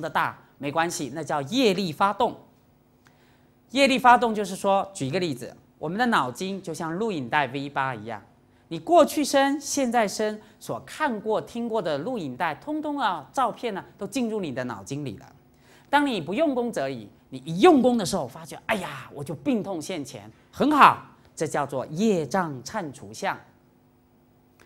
的大没关系，那叫业力发动。业力发动就是说，举一个例子，我们的脑筋就像录影带 V 八一样，你过去生、现在生所看过听过的录影带，通通啊，照片呢都进入你的脑筋里了。当你不用功则已，你一用功的时候，发觉，哎呀，我就病痛现前，很好，这叫做业障铲除相。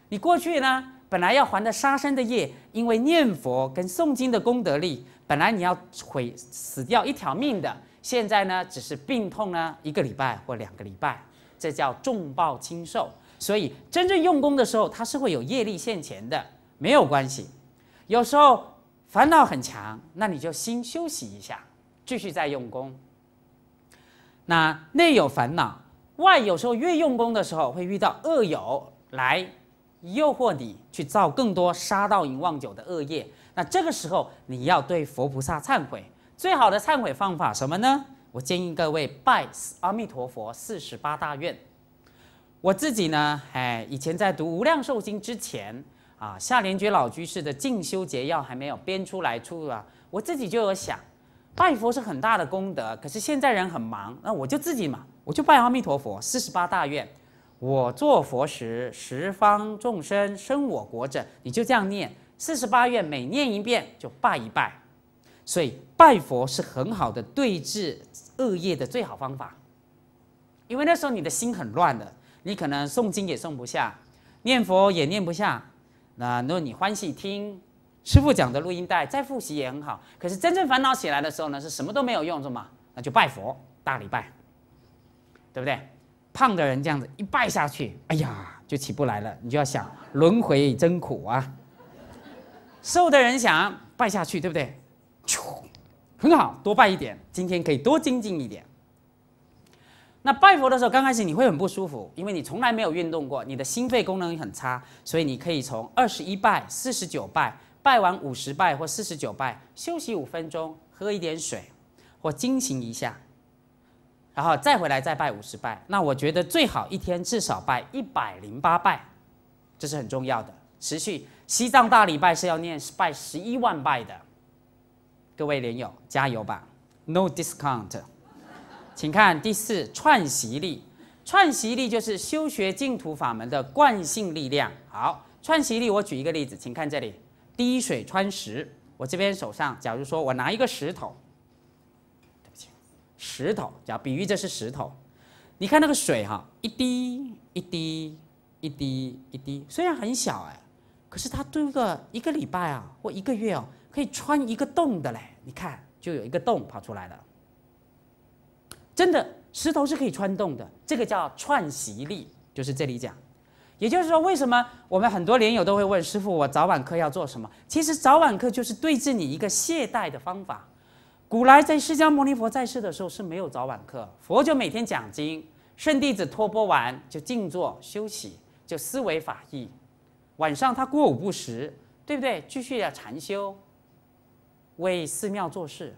你过去呢，本来要还的杀生的业，因为念佛跟诵经的功德力。本来你要毁死掉一条命的，现在呢，只是病痛呢一个礼拜或两个礼拜，这叫重报轻受。所以真正用功的时候，它是会有业力现前的，没有关系。有时候烦恼很强，那你就先休息一下，继续再用功。那内有烦恼，外有时候越用功的时候，会遇到恶友来诱惑你去造更多杀盗淫妄酒的恶业。那这个时候，你要对佛菩萨忏悔。最好的忏悔方法什么呢？我建议各位拜阿弥陀佛四十八大愿。我自己呢，哎，以前在读《无量寿经》之前啊，夏莲觉老居士的《静修捷要》还没有编出来出了，我自己就有想，拜佛是很大的功德，可是现在人很忙，那我就自己嘛，我就拜阿弥陀佛四十八大愿。我做佛时，十方众生生我国者，你就这样念。四十八愿，每念一遍就拜一拜，所以拜佛是很好的对治恶业的最好方法。因为那时候你的心很乱的，你可能诵经也诵不下，念佛也念不下。那若你欢喜听师傅讲的录音带，再复习也很好。可是真正烦恼起来的时候呢，是什么都没有用是吗？那就拜佛，大礼拜，对不对？胖的人这样子一拜下去，哎呀，就起不来了。你就要想，轮回真苦啊！瘦的人想拜下去，对不对？很好，多拜一点。今天可以多精进一点。那拜佛的时候，刚开始你会很不舒服，因为你从来没有运动过，你的心肺功能很差，所以你可以从二十一拜、四十九拜，拜完五十拜或四十九拜，休息五分钟，喝一点水，或惊醒一下，然后再回来再拜五十拜。那我觉得最好一天至少拜一百零八拜，这是很重要的，持续。西藏大礼拜是要念拜十一万拜的，各位莲友加油吧！No discount，请看第四串习力，串习力就是修学净土法门的惯性力量。好，串习力，我举一个例子，请看这里：滴水穿石。我这边手上，假如说我拿一个石头，对不起，石头，叫比喻这是石头，你看那个水哈，一滴一滴一滴一滴，虽然很小哎。可是他蹲个一个礼拜啊，或一个月哦，可以穿一个洞的嘞！你看，就有一个洞跑出来了。真的，石头是可以穿洞的，这个叫串习力，就是这里讲。也就是说，为什么我们很多莲友都会问师傅，我早晚课要做什么？其实早晚课就是对治你一个懈怠的方法。古来在释迦牟尼佛在世的时候是没有早晚课，佛就每天讲经，圣弟子托钵完就静坐休息，就思维法意。晚上他过午不食，对不对？继续要禅修，为寺庙做事。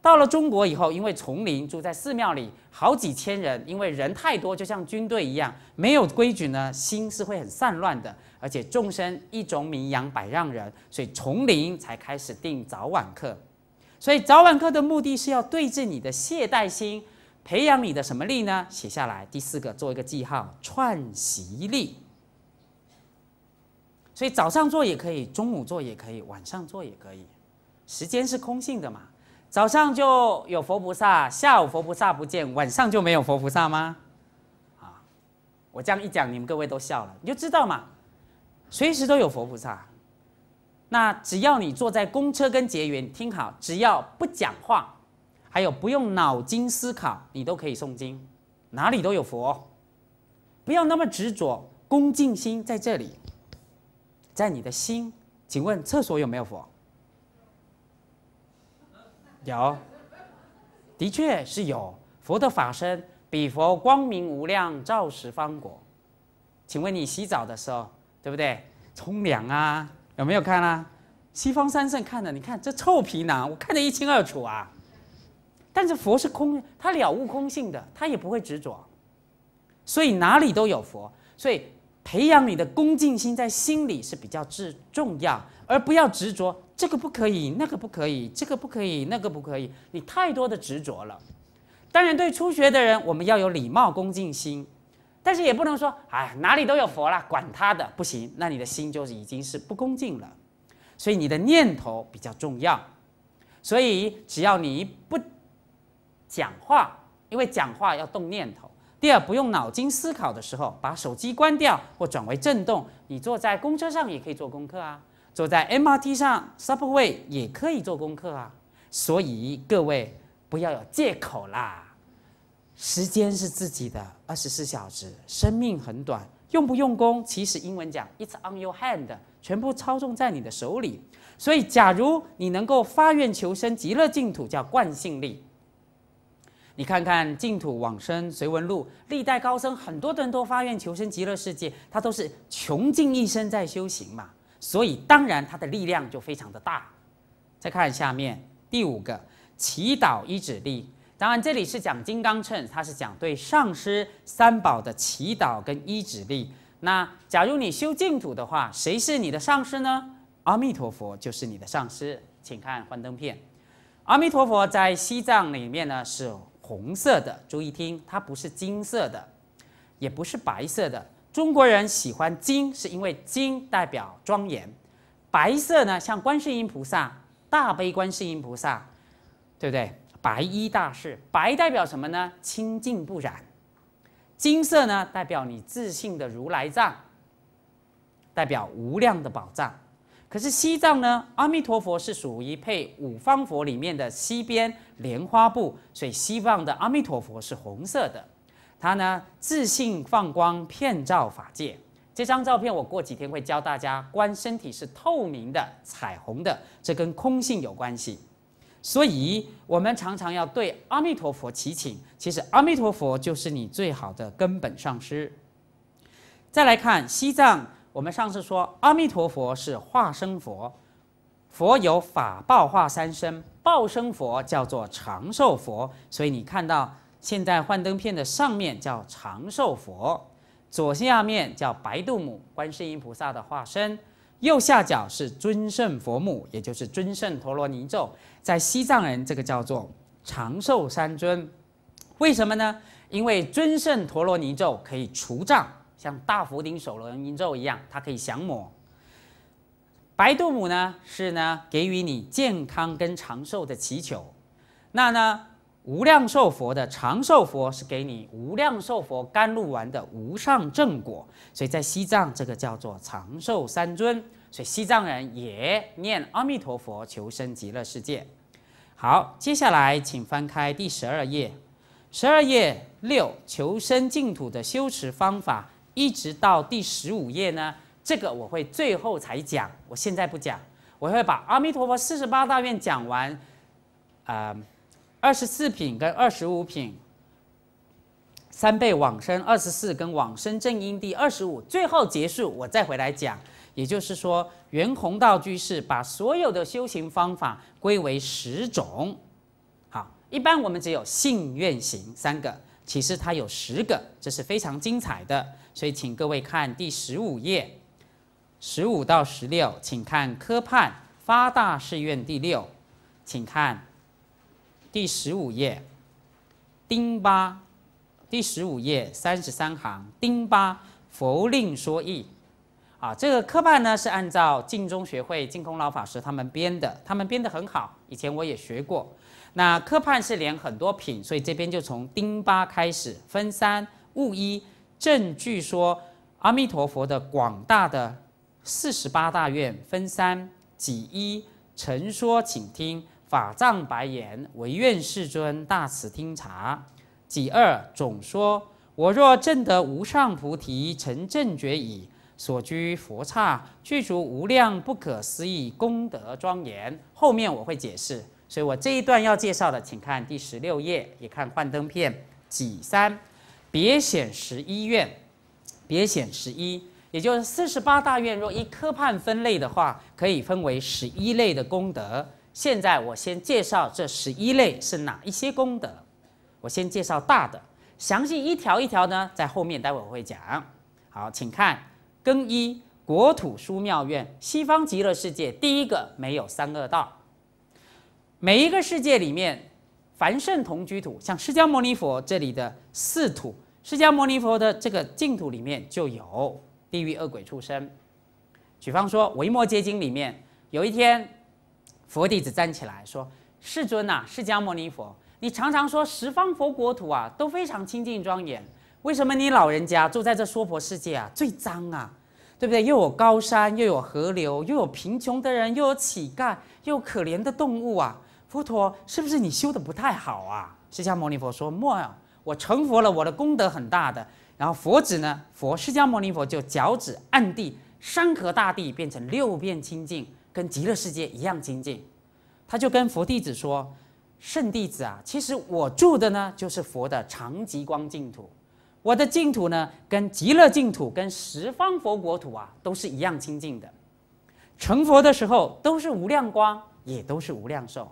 到了中国以后，因为丛林住在寺庙里，好几千人，因为人太多，就像军队一样，没有规矩呢，心是会很散乱的。而且众生一种名扬百让人，所以丛林才开始定早晚课。所以早晚课的目的是要对治你的懈怠心，培养你的什么力呢？写下来，第四个，做一个记号，串习力。所以早上做也可以，中午做也可以，晚上做也可以，时间是空性的嘛。早上就有佛菩萨，下午佛菩萨不见，晚上就没有佛菩萨吗？啊，我这样一讲，你们各位都笑了，你就知道嘛，随时都有佛菩萨。那只要你坐在公车跟结缘，听好，只要不讲话，还有不用脑筋思考，你都可以诵经，哪里都有佛。不要那么执着，恭敬心在这里。在你的心，请问厕所有没有佛？有，的确是有佛的法身，比佛光明无量，照十方国。请问你洗澡的时候，对不对？冲凉啊，有没有看啊？西方三圣看的，你看这臭皮囊，我看得一清二楚啊。但是佛是空，他了悟空性的，他也不会执着，所以哪里都有佛，所以。培养你的恭敬心，在心里是比较之重要，而不要执着这个不可以，那个不可以，这个不可以，那个不可以。你太多的执着了。当然，对初学的人，我们要有礼貌、恭敬心，但是也不能说，哎哪里都有佛了，管他的，不行，那你的心就是已经是不恭敬了。所以你的念头比较重要。所以只要你不讲话，因为讲话要动念头。第二，不用脑筋思考的时候，把手机关掉或转为震动。你坐在公车上也可以做功课啊，坐在 MRT 上、Subway 也可以做功课啊。所以各位不要有借口啦，时间是自己的，二十四小时，生命很短，用不用功，其实英文讲 "It's on your hand"，全部操纵在你的手里。所以，假如你能够发愿求生极乐净土，叫惯性力。你看看《净土往生随文录》，历代高僧很多人都发愿求生极乐世界，他都是穷尽一生在修行嘛，所以当然他的力量就非常的大。再看下面第五个，祈祷一指力。当然这里是讲金刚秤，它是讲对上师三宝的祈祷跟依止力。那假如你修净土的话，谁是你的上师呢？阿弥陀佛就是你的上师。请看幻灯片，阿弥陀佛在西藏里面呢是。红色的，注意听，它不是金色的，也不是白色的。中国人喜欢金，是因为金代表庄严；白色呢，像观世音菩萨，大悲观世音菩萨，对不对？白衣大士，白代表什么呢？清净不染。金色呢，代表你自信的如来藏，代表无量的宝藏。可是西藏呢，阿弥陀佛是属于配五方佛里面的西边。莲花布，所以西方的阿弥陀佛是红色的。他呢，自信放光，遍照法界。这张照片，我过几天会教大家观身体是透明的、彩虹的，这跟空性有关系。所以我们常常要对阿弥陀佛祈请，其实阿弥陀佛就是你最好的根本上师。再来看西藏，我们上次说阿弥陀佛是化身佛，佛有法报化三身。报生佛叫做长寿佛，所以你看到现在幻灯片的上面叫长寿佛，左下面叫白度母，观世音菩萨的化身，右下角是尊胜佛母，也就是尊胜陀罗尼咒，在西藏人这个叫做长寿三尊，为什么呢？因为尊胜陀罗尼咒可以除障，像大福顶首楞尼咒一样，它可以降魔。白度母呢是呢给予你健康跟长寿的祈求，那呢无量寿佛的长寿佛是给你无量寿佛甘露丸的无上正果，所以在西藏这个叫做长寿三尊，所以西藏人也念阿弥陀佛求生极乐世界。好，接下来请翻开第十二页，十二页六求生净土的修持方法，一直到第十五页呢。这个我会最后才讲，我现在不讲。我会把阿弥陀佛四十八大愿讲完，啊，二十四品跟二十五品，三倍往生二十四跟往生正因第二十五，最后结束我再回来讲。也就是说，圆弘道居士把所有的修行方法归为十种。好，一般我们只有信愿行三个，其实它有十个，这是非常精彩的。所以，请各位看第十五页。十五到十六，请看科判发大誓愿第六，请看第十五页丁八，第十五页三十三行丁八佛令说义。啊，这个科判呢是按照净宗学会净空老法师他们编的，他们编得很好，以前我也学过。那科判是连很多品，所以这边就从丁八开始分三物一证据说阿弥陀佛的广大的。四十八大愿分三：己一承说请听法藏白言，唯愿世尊大慈听察；己二总说，我若证得无上菩提，成正觉已，所居佛刹具足无量不可思议功德庄严。后面我会解释，所以我这一段要介绍的，请看第十六页，也看幻灯片。己三别显十一愿，别显十一。也就是四十八大愿，若依科判分类的话，可以分为十一类的功德。现在我先介绍这十一类是哪一些功德。我先介绍大的，详细一条一条呢，在后面待会我会讲。好，请看更衣国土殊妙愿，西方极乐世界第一个没有三恶道。每一个世界里面，凡圣同居土，像释迦牟尼佛这里的四土，释迦牟尼佛的这个净土里面就有。地狱恶鬼出生，举方说《维摩诘经》里面有一天，佛弟子站起来说：“世尊呐，释迦牟尼佛，你常常说十方佛国土啊都非常清净庄严，为什么你老人家住在这娑婆世界啊最脏啊？对不对？又有高山，又有河流，又有贫穷的人，又有乞丐，又有可怜的动物啊！佛陀，是不是你修的不太好啊？”释迦牟尼佛说：“莫啊，我成佛了，我的功德很大的。”然后佛指呢？佛释迦牟尼佛就脚趾按地，山河大地变成六遍清净，跟极乐世界一样清净。他就跟佛弟子说：“圣弟子啊，其实我住的呢，就是佛的长吉光净土。我的净土呢，跟极乐净土、跟十方佛国土啊，都是一样清净的。成佛的时候都是无量光，也都是无量寿。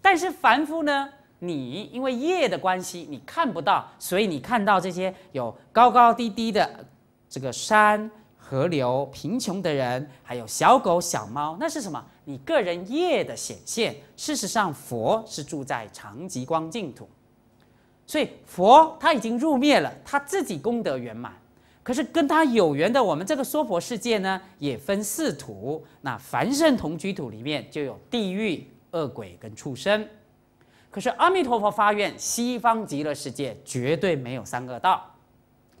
但是凡夫呢？”你因为业的关系，你看不到，所以你看到这些有高高低低的这个山、河流、贫穷的人，还有小狗、小猫，那是什么？你个人业的显现。事实上，佛是住在长吉光净土，所以佛他已经入灭了，他自己功德圆满。可是跟他有缘的我们这个娑婆世界呢，也分四土。那凡圣同居土里面就有地狱、恶鬼跟畜生。可是阿弥陀佛发愿，西方极乐世界绝对没有三恶道，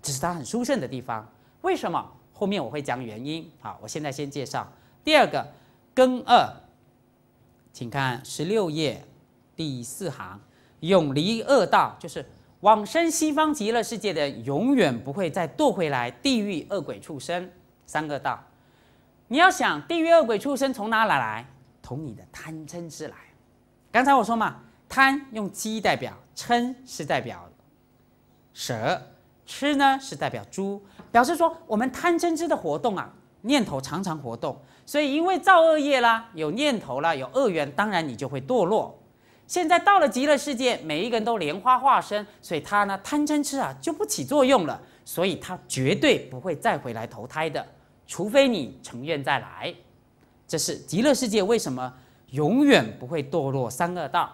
只是它很殊胜的地方。为什么？后面我会讲原因。好，我现在先介绍第二个根恶，请看十六页第四行，永离恶道，就是往生西方极乐世界的，永远不会再堕回来地狱、恶鬼、畜生三个道。你要想地狱、恶鬼、畜生从哪来？来，同你的贪嗔痴来。刚才我说嘛。贪用鸡代表，嗔是代表蛇，吃呢是代表猪，表示说我们贪嗔痴的活动啊，念头常常活动，所以因为造恶业啦，有念头啦，有恶缘，当然你就会堕落。现在到了极乐世界，每一个人都莲花化身，所以他呢贪嗔痴啊就不起作用了，所以他绝对不会再回来投胎的，除非你成愿再来。这是极乐世界为什么永远不会堕落三恶道？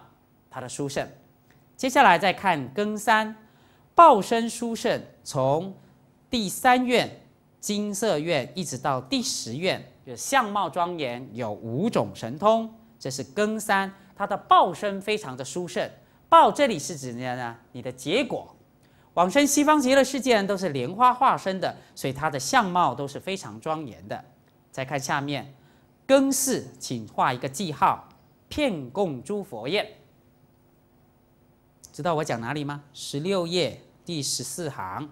的殊胜，接下来再看庚三，报身殊胜，从第三院金色院一直到第十院，就相貌庄严，有五种神通，这是庚三，它的报身非常的殊胜。报这里是指呢？你的结果，往生西方极乐世界都是莲花化身的，所以它的相貌都是非常庄严的。再看下面庚四，请画一个记号，片供诸佛宴。知道我讲哪里吗？十六页第十四行，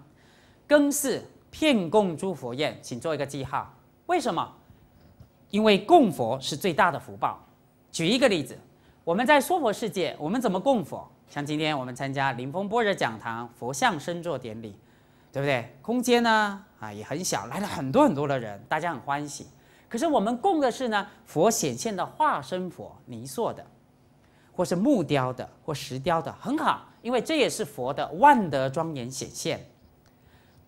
庚巳骗供诸佛宴，请做一个记号。为什么？因为供佛是最大的福报。举一个例子，我们在娑婆世界，我们怎么供佛？像今天我们参加临风般若讲堂佛像升座典礼，对不对？空间呢？啊，也很小，来了很多很多的人，大家很欢喜。可是我们供的是呢，佛显现的化身佛泥塑的。或是木雕的，或石雕的，很好，因为这也是佛的万德庄严显现。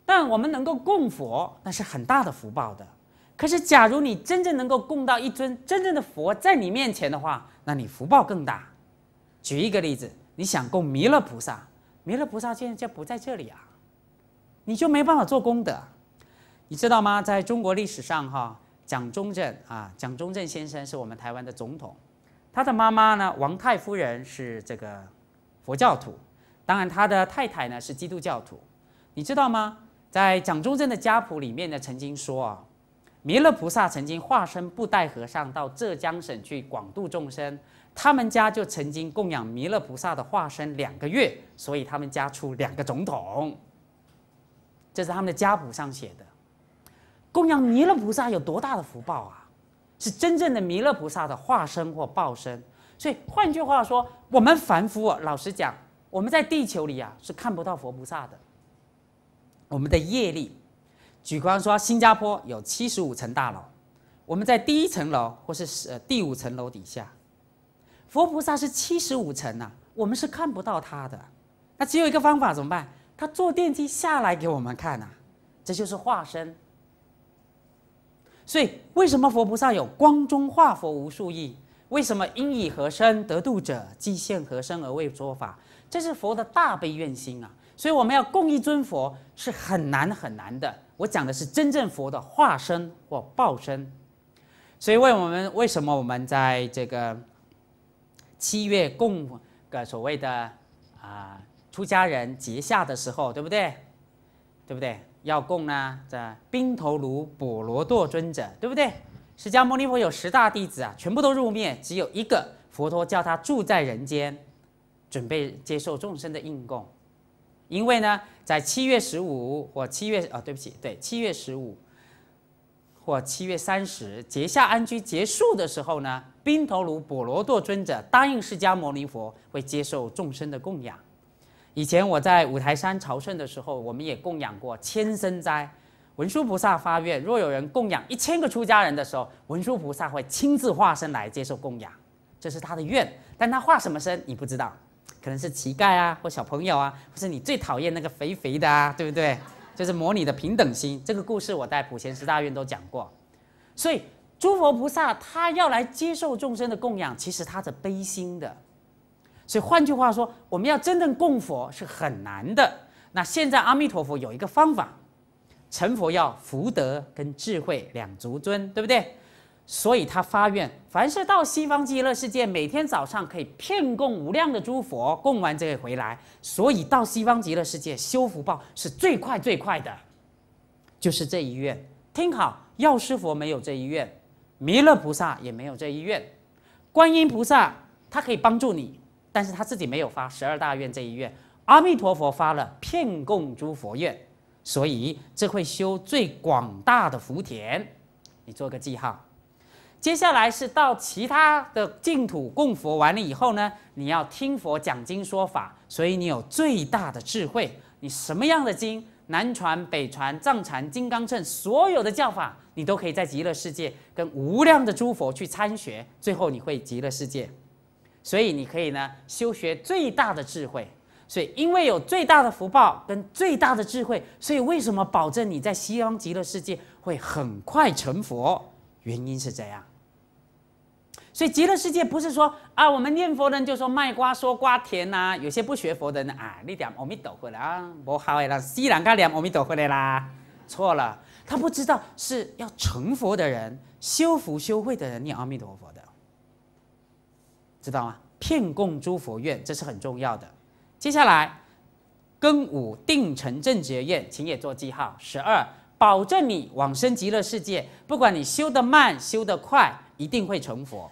但我们能够供佛，那是很大的福报的。可是，假如你真正能够供到一尊真正的佛在你面前的话，那你福报更大。举一个例子，你想供弥勒菩萨，弥勒菩萨现在就不在这里啊，你就没办法做功德，你知道吗？在中国历史上，哈，蒋中正啊，蒋中正先生是我们台湾的总统。他的妈妈呢，王太夫人是这个佛教徒，当然他的太太呢是基督教徒，你知道吗？在蒋中正的家谱里面呢，曾经说啊，弥勒菩萨曾经化身布袋和尚到浙江省去广度众生，他们家就曾经供养弥勒菩萨的化身两个月，所以他们家出两个总统。这是他们的家谱上写的，供养弥勒菩萨有多大的福报啊？是真正的弥勒菩萨的化身或报身，所以换句话说，我们凡夫，老实讲，我们在地球里啊是看不到佛菩萨的。我们的业力，举光方说，新加坡有七十五层大楼，我们在第一层楼或是呃第五层楼底下，佛菩萨是七十五层呐，我们是看不到他的。那只有一个方法，怎么办？他坐电梯下来给我们看呐，这就是化身。所以，为什么佛菩萨有光中化佛无数亿？为什么因以何身得度者，即现何身而为说法？这是佛的大悲愿心啊！所以，我们要供一尊佛是很难很难的。我讲的是真正佛的化身或报身。所以，问我们为什么我们在这个七月供个所谓的啊出家人节下的时候，对不对？对不对？要供呢，这宾头卢波罗堕尊者，对不对？释迦牟尼佛有十大弟子啊，全部都入灭，只有一个佛陀叫他住在人间，准备接受众生的应供。因为呢，在七月十五或七月，哦，对不起，对七月十五或七月三十结下安居结束的时候呢，宾头卢波罗堕尊者答应释迦牟尼佛会接受众生的供养。以前我在五台山朝圣的时候，我们也供养过千僧斋。文殊菩萨发愿，若有人供养一千个出家人的时候，文殊菩萨会亲自化身来接受供养，这是他的愿。但他化什么身你不知道，可能是乞丐啊，或小朋友啊，或是你最讨厌那个肥肥的啊，对不对？就是模拟的平等心。这个故事我在普贤十大院都讲过。所以诸佛菩萨他要来接受众生的供养，其实他是悲心的。所以换句话说，我们要真正供佛是很难的。那现在阿弥陀佛有一个方法，成佛要福德跟智慧两足尊，对不对？所以他发愿，凡是到西方极乐世界，每天早上可以骗供无量的诸佛，供完这个回来，所以到西方极乐世界修福报是最快最快的，就是这一愿。听好，药师佛没有这一愿，弥勒菩萨也没有这一愿，观音菩萨他可以帮助你。但是他自己没有发十二大愿这一愿，阿弥陀佛发了遍供诸佛愿，所以这会修最广大的福田。你做个记号。接下来是到其他的净土供佛完了以后呢，你要听佛讲经说法，所以你有最大的智慧。你什么样的经，南传、北传、藏传、金刚乘，所有的教法，你都可以在极乐世界跟无量的诸佛去参学，最后你会极乐世界。所以你可以呢修学最大的智慧，所以因为有最大的福报跟最大的智慧，所以为什么保证你在西方极乐世界会很快成佛？原因是这样。所以极乐世界不是说啊，我们念佛人就说卖瓜说瓜甜呐，有些不学佛的人啊，你点阿弥陀佛啦，啊，不好哎，啦，西凉伽梁阿弥陀佛的啦，错了，他不知道是要成佛的人修福修慧的人念阿弥陀佛。知道吗？遍供诸佛院，这是很重要的。接下来，庚午定成正觉院，请也做记号。十二，保证你往生极乐世界，不管你修得慢，修得快，一定会成佛。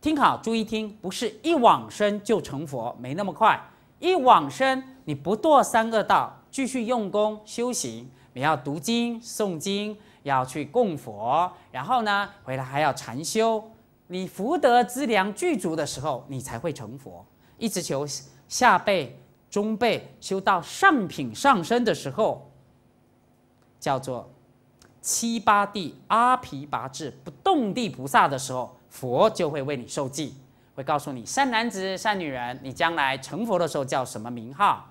听好，注意听，不是一往生就成佛，没那么快。一往生，你不堕三恶道，继续用功修行，你要读经、诵经，要去供佛，然后呢，回来还要禅修。你福德资粮具足的时候，你才会成佛。一直求下辈、中辈修到上品上升的时候，叫做七八地阿毗跋致不动地菩萨的时候，佛就会为你受记，会告诉你善男子、善女人，你将来成佛的时候叫什么名号，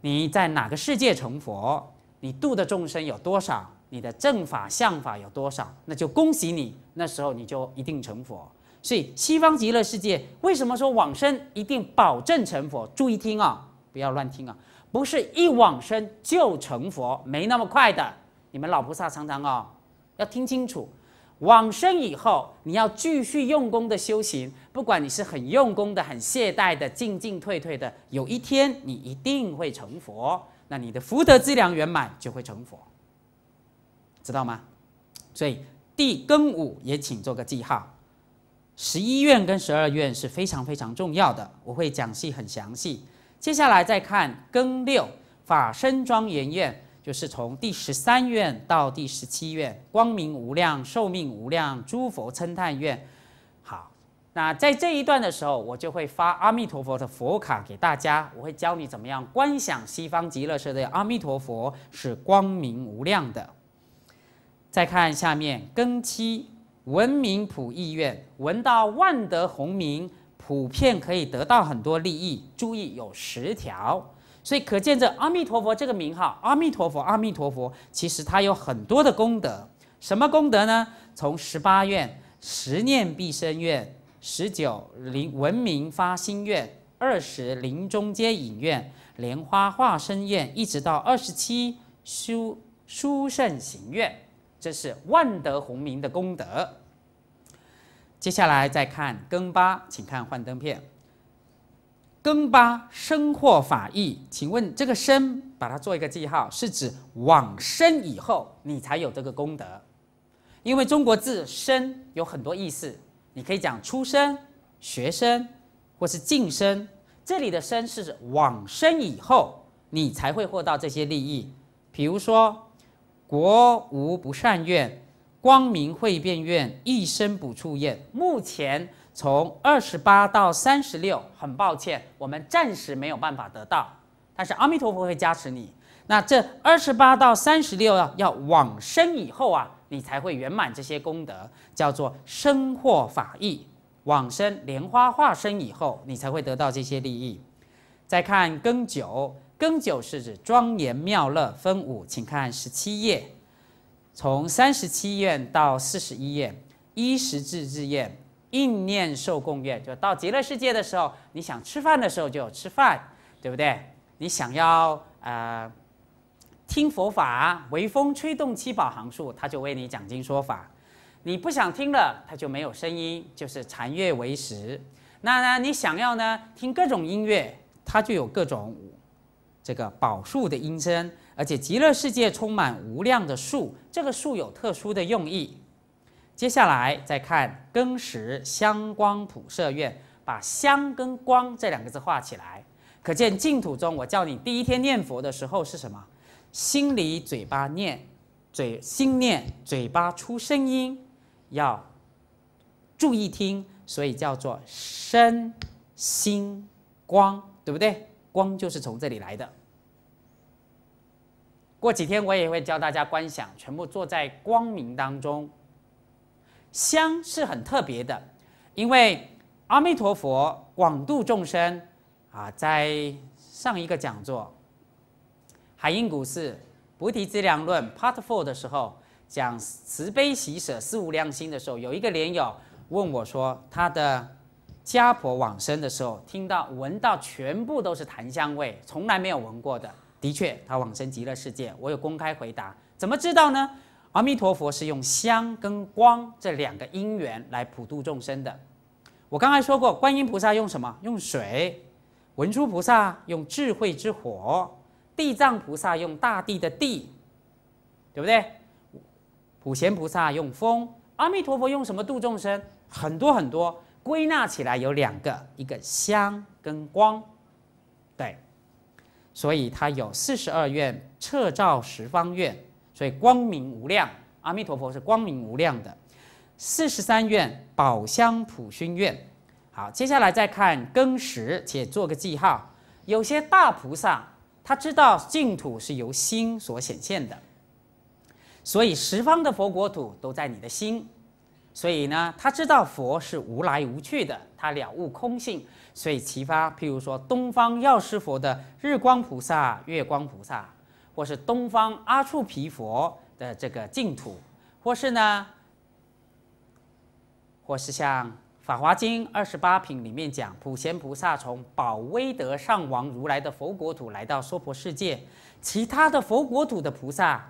你在哪个世界成佛，你度的众生有多少。你的正法相法有多少，那就恭喜你，那时候你就一定成佛。所以西方极乐世界为什么说往生一定保证成佛？注意听啊，不要乱听啊，不是一往生就成佛，没那么快的。你们老菩萨常常啊，要听清楚，往生以后你要继续用功的修行，不管你是很用功的，很懈怠的，进进退退的，有一天你一定会成佛，那你的福德资粮圆满就会成佛。知道吗？所以第庚五也请做个记号。十一院跟十二院是非常非常重要的，我会讲细很详细。接下来再看庚六法身庄严院，就是从第十三院到第十七院，光明无量、寿命无量、诸佛称探院。好，那在这一段的时候，我就会发阿弥陀佛的佛卡给大家，我会教你怎么样观想西方极乐世界的阿弥陀佛是光明无量的。再看下面，庚期文明普意愿，闻到万德宏名，普遍可以得到很多利益。注意有十条，所以可见这阿弥陀佛这个名号，阿弥陀佛，阿弥陀佛，其实它有很多的功德。什么功德呢？从十八愿，十念必生愿，十九临文明发心愿，二十临终皆引愿，莲花化身愿，一直到二十七殊殊胜行愿。这是万德宏明的功德。接下来再看庚八，请看幻灯片。庚八生或法意，请问这个生，把它做一个记号，是指往生以后你才有这个功德。因为中国字“生”有很多意思，你可以讲出生、学生或是晋升。这里的“生”是指往生以后，你才会获到这些利益。比如说。国无不善愿，光明会变愿，一生不触愿。目前从二十八到三十六，很抱歉，我们暂时没有办法得到。但是阿弥陀佛会加持你。那这二十八到三十六要要往生以后啊，你才会圆满这些功德，叫做生获法益。往生莲花化身以后，你才会得到这些利益。再看庚九。庚九是指庄严妙乐分五，请看十七页，从三十七页到四十一页，衣食自自宴，应念受供愿，就到极乐世界的时候，你想吃饭的时候就有吃饭，对不对？你想要啊，听佛法，微风吹动七宝行树，他就为你讲经说法；你不想听了，他就没有声音，就是禅悦为食。那呢，你想要呢，听各种音乐，它就有各种。这个宝树的音声，而且极乐世界充满无量的树，这个树有特殊的用意。接下来再看庚时香光普摄愿，把香跟光这两个字画起来，可见净土中，我叫你第一天念佛的时候是什么？心里嘴巴念，嘴心念嘴巴出声音，要注意听，所以叫做身心光，对不对？光就是从这里来的。过几天我也会教大家观想，全部坐在光明当中。香是很特别的，因为阿弥陀佛广度众生啊，在上一个讲座《海印古寺菩提资量论》Part Four 的时候，讲慈悲喜舍四无量心的时候，有一个莲友问我说他的。家婆往生的时候，听到闻到全部都是檀香味，从来没有闻过的。的确，她往生极乐世界。我有公开回答，怎么知道呢？阿弥陀佛是用香跟光这两个因缘来普度众生的。我刚才说过，观音菩萨用什么？用水。文殊菩萨用智慧之火，地藏菩萨用大地的地，对不对？普贤菩萨用风。阿弥陀佛用什么度众生？很多很多。归纳起来有两个，一个香跟光，对，所以它有四十二愿彻照十方愿，所以光明无量，阿弥陀佛是光明无量的。四十三愿宝香普熏愿，好，接下来再看庚时，且做个记号。有些大菩萨他知道净土是由心所显现的，所以十方的佛国土都在你的心。所以呢，他知道佛是无来无去的，他了悟空性，所以启发。譬如说，东方药师佛的日光菩萨、月光菩萨，或是东方阿处毗佛的这个净土，或是呢，或是像《法华经》二十八品里面讲，普贤菩萨从宝威德上王如来的佛国土来到娑婆世界，其他的佛国土的菩萨、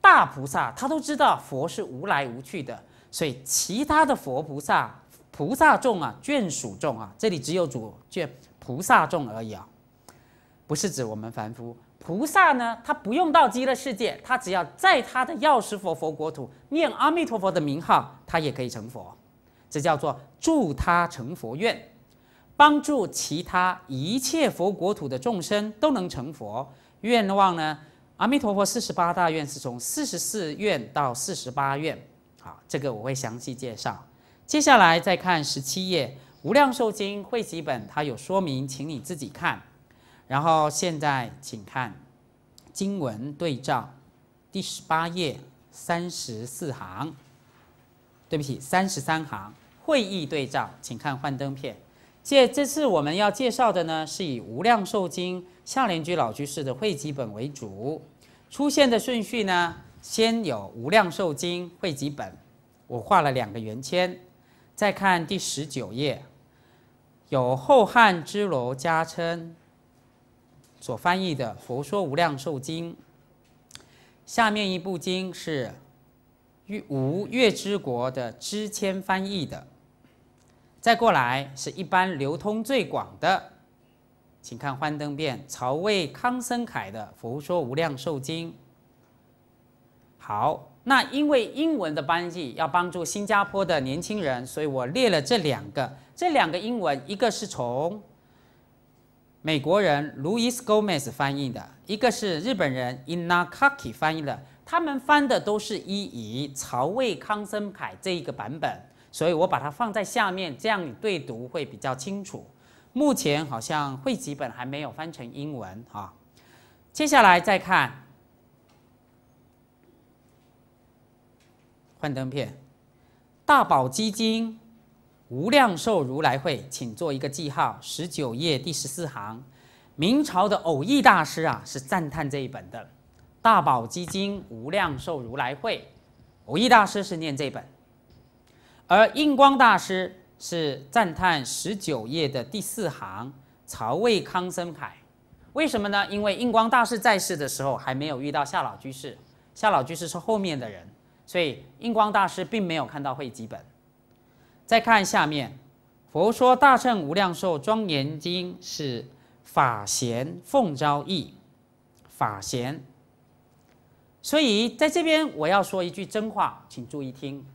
大菩萨，他都知道佛是无来无去的。所以，其他的佛菩萨、菩萨众啊、眷属众啊，这里只有主眷菩萨众而已啊，不是指我们凡夫菩萨呢。他不用到极乐世界，他只要在他的药师佛佛国土念阿弥陀佛的名号，他也可以成佛。这叫做助他成佛愿，帮助其他一切佛国土的众生都能成佛。愿望呢，阿弥陀佛四十八大愿是从四十四愿到四十八愿。好，这个我会详细介绍。接下来再看十七页《无量寿经》汇集本，它有说明，请你自己看。然后现在请看经文对照，第十八页三十四行，对不起，三十三行。会议对照，请看幻灯片。介这次我们要介绍的呢，是以《无量寿经》下莲居老居士的汇集本为主，出现的顺序呢。先有《无量寿经》汇集本，我画了两个圆圈。再看第十九页，有后汉之罗家称所翻译的《佛说无量寿经》。下面一部经是吴越之国的支谦翻译的。再过来是一般流通最广的，请看《幻灯变》，曹魏康僧铠的《佛说无量寿经》。好，那因为英文的翻译要帮助新加坡的年轻人，所以我列了这两个，这两个英文，一个是从美国人 Luis Gomez 翻译的，一个是日本人 Inakaki 翻译的，他们翻的都是一依曹魏康森凯这一个版本，所以我把它放在下面，这样你对读会比较清楚。目前好像汇集本还没有翻成英文啊，接下来再看。幻灯片，《大宝基金无量寿如来会》，请做一个记号，十九页第十四行。明朝的偶义大师啊，是赞叹这一本的《大宝基金无量寿如来会》。偶义大师是念这本，而印光大师是赞叹十九页的第四行“曹魏康僧楷。为什么呢？因为印光大师在世的时候还没有遇到夏老居士，夏老居士是后面的人。所以印光大师并没有看到会基本。再看下面，《佛说大乘无量寿庄严经》是法贤奉诏义，法贤。所以在这边我要说一句真话，请注意听。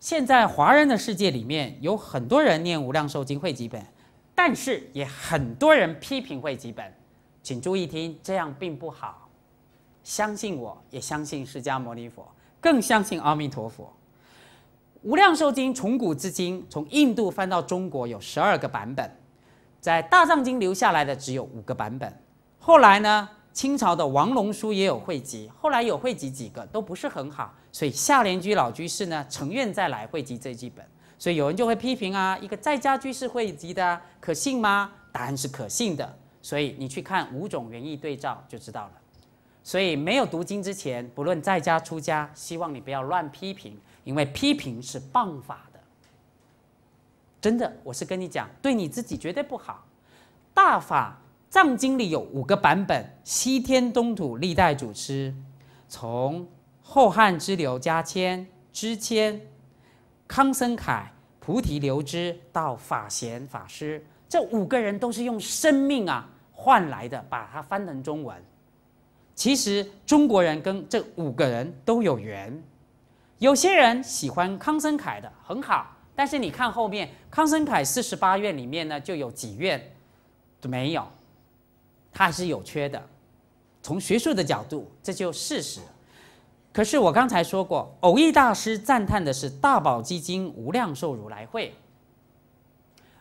现在华人的世界里面有很多人念无量寿经会基本，但是也很多人批评会基本，请注意听，这样并不好。相信我，也相信释迦牟尼佛。更相信阿弥陀佛，《无量寿经》从古至今，从印度翻到中国有十二个版本，在大藏经留下来的只有五个版本。后来呢，清朝的王龙书也有汇集，后来有汇集几个都不是很好。所以下莲居老居士呢，承愿再来汇集这几本。所以有人就会批评啊，一个在家居士汇集的，可信吗？答案是可信的。所以你去看五种原意对照就知道了。所以没有读经之前，不论在家出家，希望你不要乱批评，因为批评是谤法的。真的，我是跟你讲，对你自己绝对不好。大法藏经里有五个版本，西天东土历代祖师，从后汉之流家谦、支谦、康僧凯、菩提留支到法贤法师，这五个人都是用生命啊换来的，把它翻成中文。其实中国人跟这五个人都有缘，有些人喜欢康生凯的很好，但是你看后面康生凯四十八院里面呢，就有几院都没有，还是有缺的。从学术的角度，这就是事实。可是我刚才说过，偶益大师赞叹的是大宝基金无量寿如来会，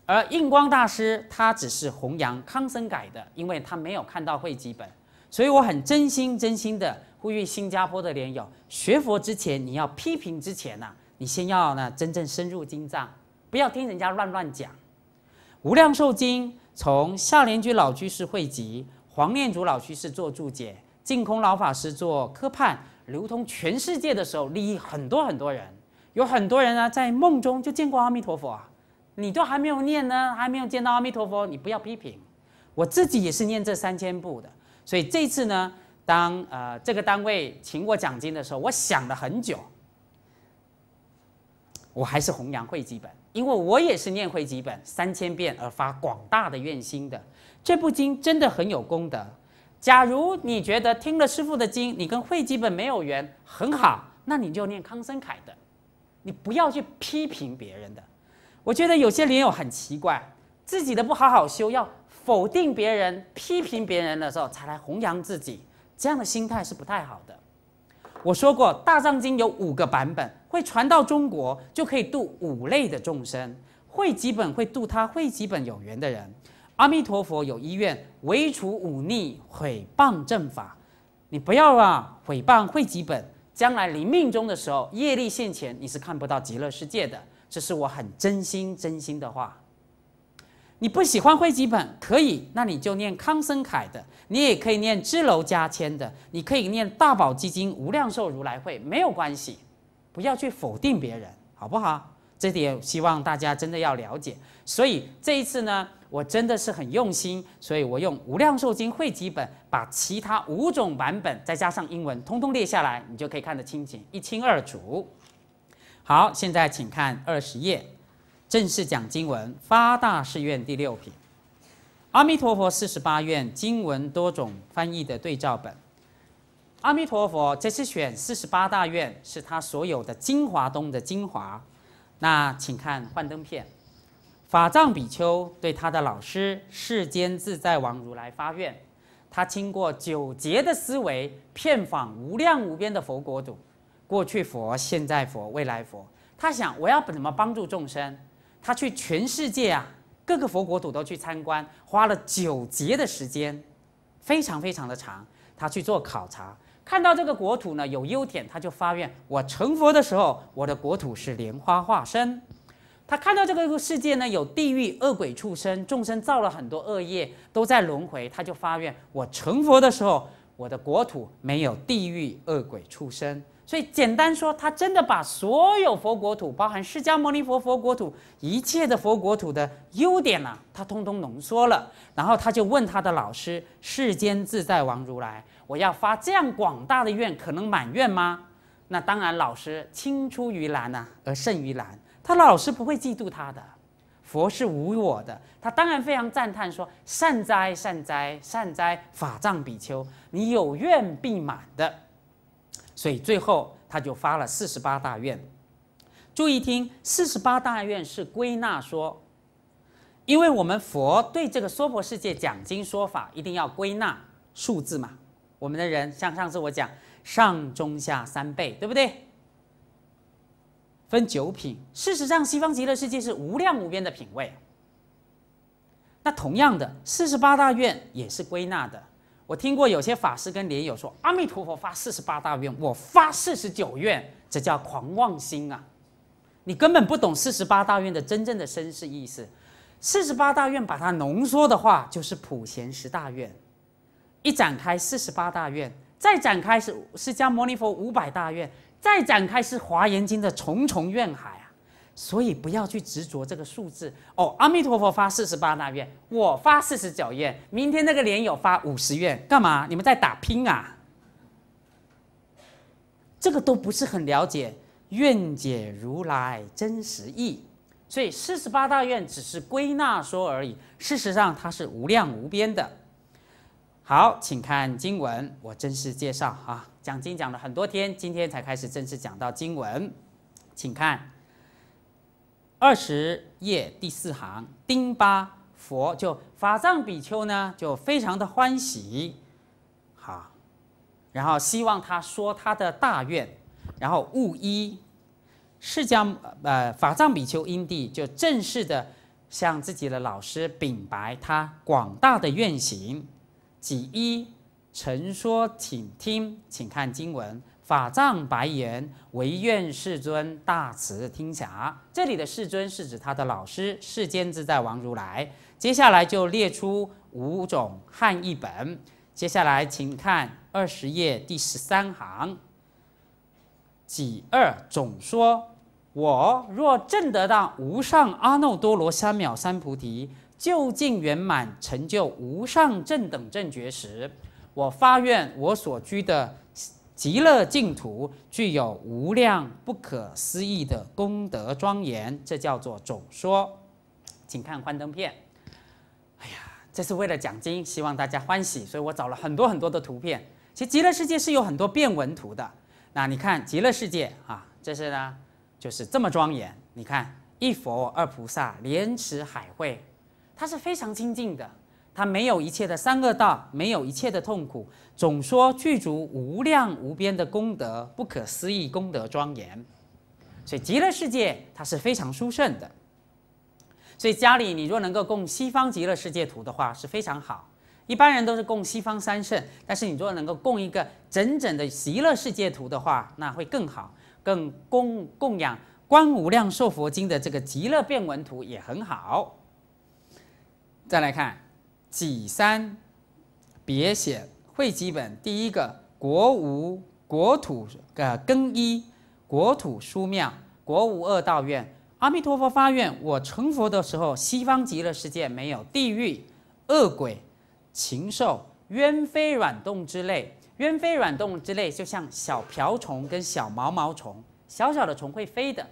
而印光大师他只是弘扬康生改的，因为他没有看到会基本。所以我很真心真心的呼吁新加坡的莲友，学佛之前你要批评之前呐，你先要呢真正深入经藏，不要听人家乱乱讲。《无量寿经》从少莲居老居士汇集，黄念祖老居士做注解，净空老法师做科判，流通全世界的时候利益很多很多人。有很多人呢在梦中就见过阿弥陀佛，啊，你都还没有念呢，还没有见到阿弥陀佛，你不要批评。我自己也是念这三千部的。所以这次呢，当呃这个单位请我讲经的时候，我想了很久，我还是弘扬会基本，因为我也是念会基本三千遍而发广大的愿心的这部经真的很有功德。假如你觉得听了师父的经你跟会基本没有缘，很好，那你就念康生凯的，你不要去批评别人的。我觉得有些莲友很奇怪，自己的不好好修要。否定别人、批评别人的时候，才来弘扬自己，这样的心态是不太好的。我说过，《大藏经》有五个版本，会传到中国就可以度五类的众生，会几本会度他，会几本有缘的人。阿弥陀佛有医院，唯除忤逆毁谤正法。你不要啊，毁谤会几本，将来临命终的时候，业力现前，你是看不到极乐世界的。这是我很真心、真心的话。你不喜欢汇集本可以，那你就念康森凯的，你也可以念支娄迦谦的，你可以念大宝基金、无量寿如来会，没有关系，不要去否定别人，好不好？这点希望大家真的要了解。所以这一次呢，我真的是很用心，所以我用无量寿经汇集本把其他五种版本再加上英文，通通列下来，你就可以看得清清一清二楚。好，现在请看二十页。正式讲经文发大誓愿第六品，阿弥陀佛四十八愿经文多种翻译的对照本，阿弥陀佛这次选四十八大愿是他所有的精华中的精华，那请看幻灯片，法藏比丘对他的老师世间自在王如来发愿，他经过九劫的思维，遍访无量无边的佛国土，过去佛、现在佛、未来佛，他想我要怎么帮助众生？他去全世界啊，各个佛国土都去参观，花了九劫的时间，非常非常的长。他去做考察，看到这个国土呢有优点，他就发愿：我成佛的时候，我的国土是莲花化身。他看到这个世界呢有地狱、恶鬼、畜生众生造了很多恶业，都在轮回，他就发愿：我成佛的时候，我的国土没有地狱、恶鬼、畜生。所以简单说，他真的把所有佛国土，包含释迦牟尼佛佛国土一切的佛国土的优点呢，他通通浓缩了。然后他就问他的老师世间自在王如来：“我要发这样广大的愿，可能满愿吗？”那当然，老师青出于蓝呐，而胜于蓝。他老师不会嫉妒他的。佛是无我的，他当然非常赞叹说：“善哉，善哉，善哉，法藏比丘，你有愿必满的。”所以最后他就发了四十八大愿，注意听，四十八大愿是归纳说，因为我们佛对这个娑婆世界讲经说法，一定要归纳数字嘛。我们的人像上次我讲上中下三辈，对不对？分九品，事实上西方极乐世界是无量无边的品位。那同样的，四十八大愿也是归纳的。我听过有些法师跟莲友说：“阿弥陀佛发四十八大愿，我发四十九愿，这叫狂妄心啊！你根本不懂四十八大愿的真正的身世意思。四十八大愿把它浓缩的话，就是普贤十大愿；一展开四十八大愿，再展开是释迦牟尼佛五百大愿，再展开是华严经的重重愿海。”所以不要去执着这个数字哦。阿弥陀佛发四十八大愿，我发四十九愿，明天那个莲友发五十愿，干嘛？你们在打拼啊？这个都不是很了解。愿解如来真实意，所以四十八大愿只是归纳说而已，事实上它是无量无边的。好，请看经文。我正式介绍啊，讲经讲了很多天，今天才开始正式讲到经文，请看。二十页第四行，丁巴佛就法藏比丘呢，就非常的欢喜，好，然后希望他说他的大愿，然后悟一，释迦呃法藏比丘因地就正式的向自己的老师禀白他广大的愿行，几一，陈说，请听，请看经文。法藏白言：“唯愿世尊大慈听暇。”这里的世尊是指他的老师世间自在王如来。接下来就列出五种汉译本。接下来，请看二十页第十三行。己二总说：我若证得到无上阿耨多罗三藐三菩提，究竟圆满成就无上正等正觉时，我发愿我所居的。极乐净土具有无量不可思议的功德庄严，这叫做总说。请看幻灯片。哎呀，这是为了奖金，希望大家欢喜，所以我找了很多很多的图片。其实极乐世界是有很多变文图的。那你看极乐世界啊，这是呢，就是这么庄严。你看一佛二菩萨莲池海会，它是非常清净的。他没有一切的三恶道，没有一切的痛苦，总说具足无量无边的功德，不可思议功德庄严。所以极乐世界它是非常殊胜的。所以家里你若能够供西方极乐世界图的话是非常好。一般人都是供西方三圣，但是你若能够供一个整整的极乐世界图的话，那会更好。更供供养观无量寿佛经的这个极乐变文图也很好。再来看。己三别写会基本第一个国无国土的更衣国土书庙国无二道院阿弥陀佛发愿我成佛的时候西方极乐世界没有地狱恶鬼禽兽鸢飞软动之类鸢飞软动之类就像小瓢虫跟小毛毛虫小小的虫会飞的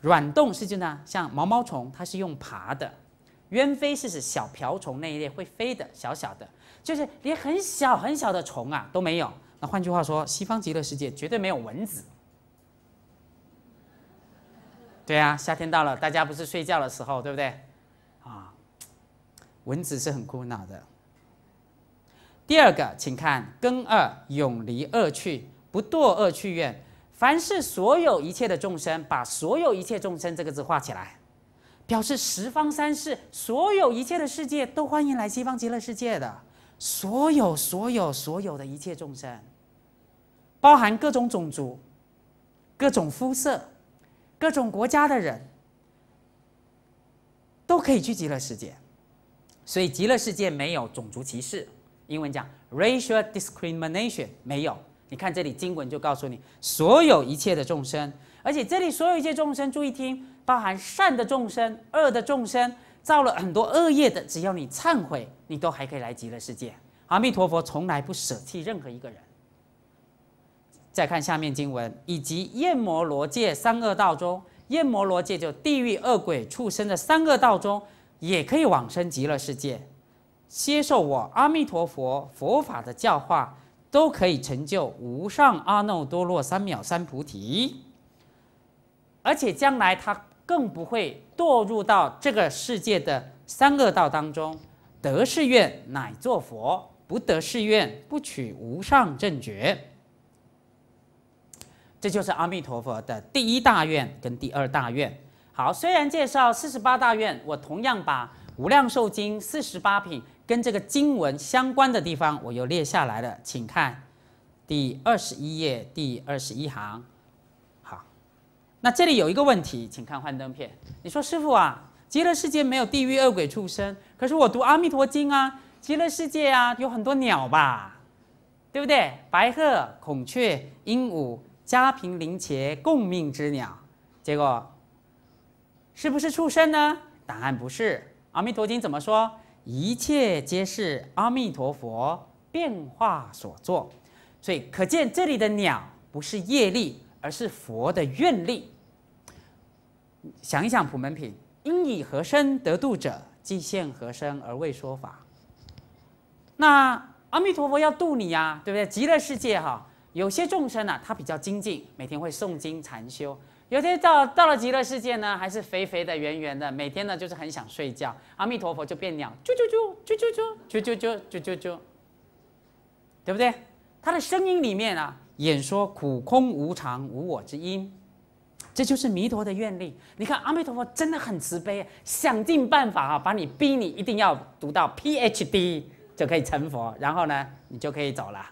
软动是指呢像毛毛虫它是用爬的。鸢飞是指小瓢虫那一类会飞的小小的，就是连很小很小的虫啊都没有。那换句话说，西方极乐世界绝对没有蚊子。对呀，夏天到了，大家不是睡觉的时候，对不对？啊，蚊子是很苦恼的。第二个，请看“根二永离恶趣，不堕恶趣愿”。凡是所有一切的众生，把“所有一切众生”这个字画起来。表示十方三世所有一切的世界都欢迎来西方极乐世界的，所有所有所有的一切众生，包含各种种族、各种肤色、各种国家的人，都可以去极乐世界。所以极乐世界没有种族歧视，英文讲 racial discrimination 没有。你看这里经文就告诉你，所有一切的众生，而且这里所有一切众生，注意听。包含善的众生、恶的众生，造了很多恶业的，只要你忏悔，你都还可以来极乐世界。阿弥陀佛从来不舍弃任何一个人。再看下面经文，以及焰魔罗界三恶道中，焰魔罗界就地狱恶鬼畜生的三恶道中，也可以往生极乐世界，接受我阿弥陀佛佛法的教化，都可以成就无上阿耨多罗三藐三菩提。而且将来他。更不会堕入到这个世界的三恶道当中。得是愿，乃作佛；不得是愿，不取无上正觉。这就是阿弥陀佛的第一大愿跟第二大愿。好，虽然介绍四十八大愿，我同样把《无量寿经》四十八品跟这个经文相关的地方，我又列下来了，请看第二十一页第二十一行。那这里有一个问题，请看幻灯片。你说师傅啊，极乐世界没有地狱恶鬼畜生，可是我读《阿弥陀经》啊，极乐世界啊有很多鸟吧，对不对？白鹤、孔雀、鹦鹉、家贫林茄共命之鸟，结果是不是畜生呢？答案不是，《阿弥陀经》怎么说？一切皆是阿弥陀佛变化所作，所以可见这里的鸟不是业力。而是佛的愿力。想一想，《普门品》，因以何身得度者，即现何身而为说法。那阿弥陀佛要度你呀，对不对？极乐世界哈，有些众生啊，他比较精进，每天会诵经禅修；有些到到了极乐世界呢，还是肥肥的、圆圆的，每天呢就是很想睡觉。阿弥陀佛就变鸟，啾啾啾，啾啾啾，啾啾啾，啾啾啾，啾啾啾，对不对？他的声音里面啊。演说苦空无常无我之因，这就是弥陀的愿力。你看，阿弥陀佛真的很慈悲，想尽办法啊，把你逼你一定要读到 PhD 就可以成佛，然后呢，你就可以走了。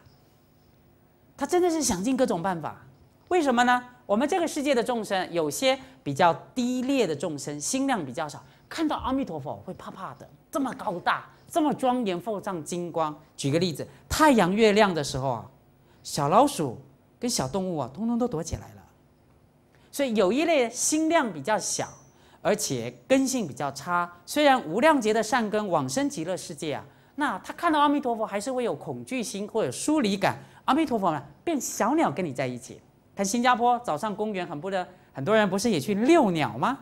他真的是想尽各种办法。为什么呢？我们这个世界的众生，有些比较低劣的众生，心量比较少，看到阿弥陀佛会怕怕的。这么高大，这么庄严，放上金光。举个例子，太阳月亮的时候啊。小老鼠跟小动物啊，通通都躲起来了。所以有一类心量比较小，而且根性比较差。虽然无量劫的善根往生极乐世界啊，那他看到阿弥陀佛，还是会有恐惧心或者疏离感。阿弥陀佛呢，变小鸟跟你在一起。看新加坡早上公园很不的，很多人不是也去遛鸟吗？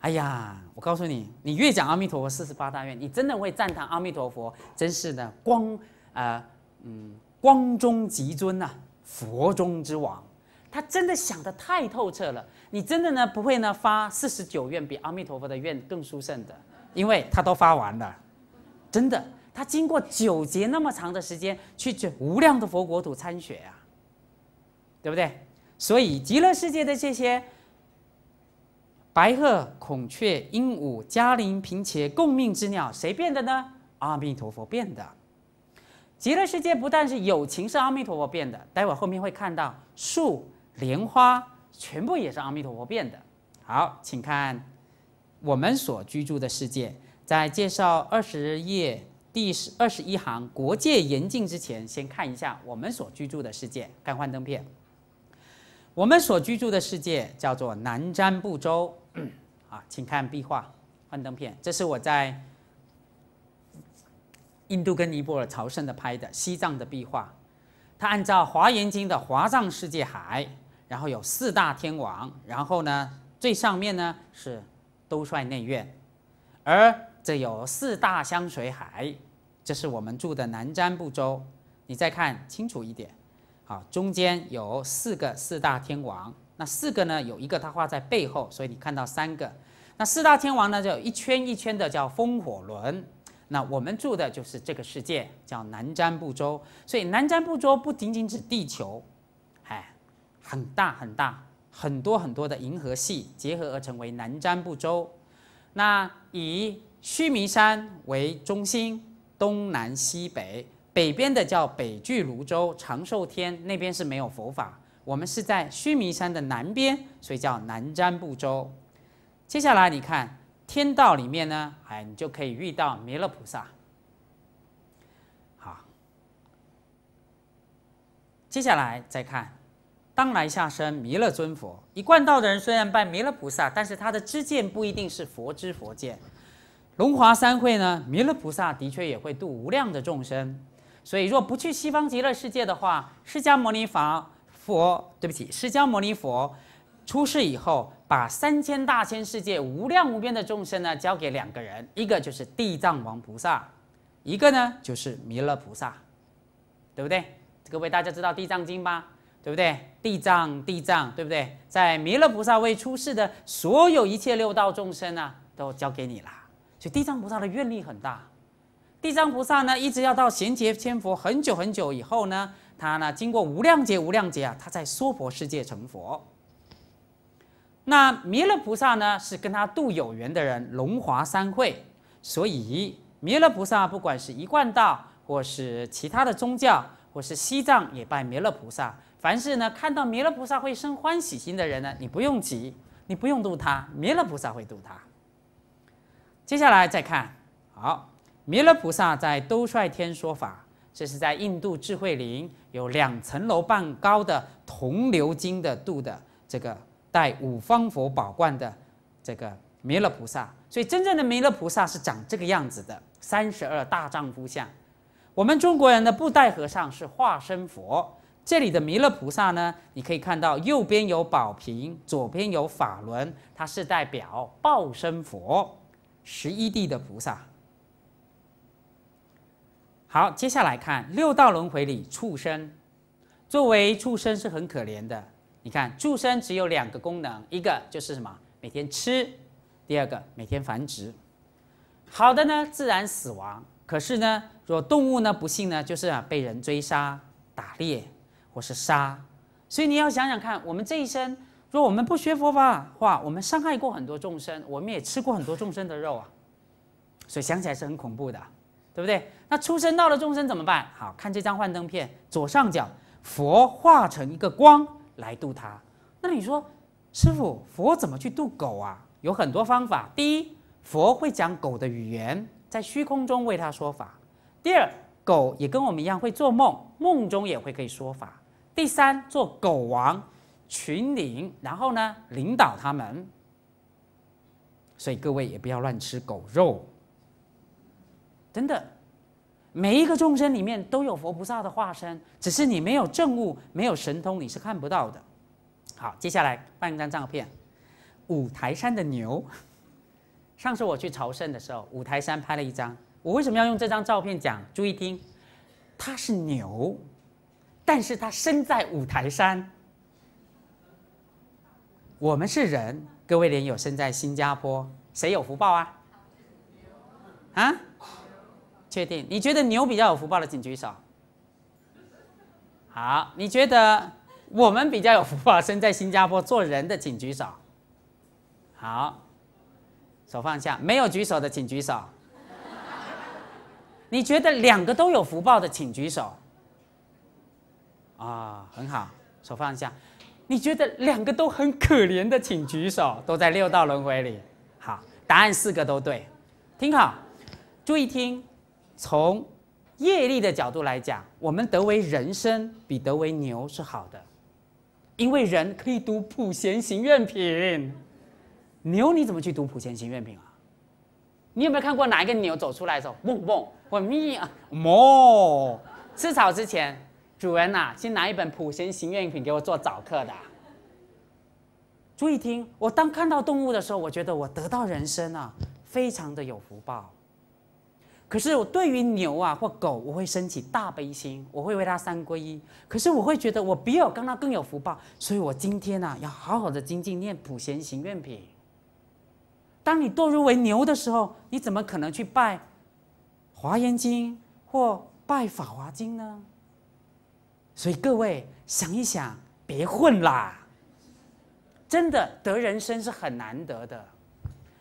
哎呀，我告诉你，你越讲阿弥陀佛四十八大愿，你真的会赞叹阿弥陀佛，真是的，光啊！嗯，光中极尊呐，佛中之王，他真的想的太透彻了。你真的呢不会呢发四十九愿比阿弥陀佛的愿更殊胜的，因为他都发完了，真的。他经过九劫那么长的时间去这无量的佛国土参学啊，对不对？所以极乐世界的这些白鹤、孔雀、鹦鹉、嘉陵平切共命之鸟，谁变的呢？阿弥陀佛变的。极乐世界不但是有情是阿弥陀佛变的，待会后面会看到树、莲花全部也是阿弥陀佛变的。好，请看我们所居住的世界，在介绍二十页第十二十一行国界严禁之前，先看一下我们所居住的世界。看幻灯片，我们所居住的世界叫做南瞻部洲。啊，请看壁画幻灯片，这是我在。印度跟尼泊尔朝圣的拍的西藏的壁画，它按照《华严经》的华藏世界海，然后有四大天王，然后呢最上面呢是兜率内院，而这有四大香水海，这是我们住的南瞻部洲。你再看清楚一点，好，中间有四个四大天王，那四个呢有一个他画在背后，所以你看到三个。那四大天王呢就一圈一圈的叫风火轮。那我们住的就是这个世界，叫南瞻部洲。所以南瞻部洲不仅仅指地球，哎，很大很大，很多很多的银河系结合而成为南瞻部洲。那以须弥山为中心，东南西北，北边的叫北俱泸州长寿天，那边是没有佛法。我们是在须弥山的南边，所以叫南瞻部洲。接下来你看。天道里面呢，哎，你就可以遇到弥勒菩萨。好，接下来再看，当来下生弥勒尊佛。一贯道的人虽然拜弥勒菩萨，但是他的知见不一定是佛知佛见。龙华三会呢，弥勒菩萨的确也会度无量的众生。所以若不去西方极乐世界的话，释迦牟尼佛，对不起，释迦牟尼佛出世以后。把三千大千世界无量无边的众生呢，交给两个人，一个就是地藏王菩萨，一个呢就是弥勒菩萨，对不对？各位大家知道地藏经吧？对不对？地藏地藏，对不对？在弥勒菩萨未出世的所有一切六道众生呢，都交给你了。所以地藏菩萨的愿力很大，地藏菩萨呢一直要到贤劫千佛很久很久以后呢，他呢经过无量劫无量劫啊，他在娑婆世界成佛。那弥勒菩萨呢，是跟他度有缘的人，龙华三会。所以弥勒菩萨，不管是一贯道，或是其他的宗教，或是西藏也拜弥勒菩萨。凡是呢看到弥勒菩萨会生欢喜心的人呢，你不用急，你不用度他，弥勒菩萨会度他。接下来再看，好，弥勒菩萨在兜率天说法，这是在印度智慧林有两层楼半高的铜鎏金的度的这个。带五方佛宝冠的这个弥勒菩萨，所以真正的弥勒菩萨是长这个样子的三十二大丈夫像。我们中国人的布袋和尚是化身佛，这里的弥勒菩萨呢，你可以看到右边有宝瓶，左边有法轮，它是代表报身佛，十一地的菩萨。好，接下来看六道轮回里畜生，作为畜生是很可怜的。你看，众生只有两个功能，一个就是什么，每天吃；第二个，每天繁殖。好的呢，自然死亡；可是呢，若动物呢，不幸呢，就是啊被人追杀、打猎或是杀。所以你要想想看，我们这一生，若我们不学佛法话，我们伤害过很多众生，我们也吃过很多众生的肉啊，所以想起来是很恐怖的，对不对？那出生到了众生怎么办？好看这张幻灯片，左上角佛化成一个光。来度它，那你说，师傅佛怎么去度狗啊？有很多方法。第一，佛会讲狗的语言，在虚空中为它说法；第二，狗也跟我们一样会做梦，梦中也会可以说法；第三，做狗王，群领，然后呢，领导他们。所以各位也不要乱吃狗肉，真的。每一个众生里面都有佛菩萨的化身，只是你没有证悟，没有神通，你是看不到的。好，接下来放一张照片，五台山的牛。上次我去朝圣的时候，五台山拍了一张。我为什么要用这张照片讲？注意听，它是牛，但是它身在五台山。我们是人，各位莲友身在新加坡，谁有福报啊？啊？确定？你觉得牛比较有福报的，请举手。好，你觉得我们比较有福报，生在新加坡做人的，请举手。好，手放下。没有举手的，请举手。你觉得两个都有福报的，请举手。啊，很好，手放下。你觉得两个都很可怜的，请举手，都在六道轮回里。好，答案四个都对，听好，注意听。从业力的角度来讲，我们得为人生比得为牛是好的，因为人可以读《普贤行愿品》，牛你怎么去读《普贤行愿品》啊？你有没有看过哪一个牛走出来的时候，嗡嗡，我咩啊？哞！吃草之前，主人呐，先拿一本《普贤行愿品》给我做早课的。注意听，我当看到动物的时候，我觉得我得到人生啊，非常的有福报。可是我对于牛啊或狗，我会升起大悲心，我会为它三皈依。可是我会觉得我比我跟他更有福报，所以我今天呐要好好的精进念普贤行愿品。当你堕入为牛的时候，你怎么可能去拜华严经或拜法华经呢？所以各位想一想，别混啦！真的得人生是很难得的。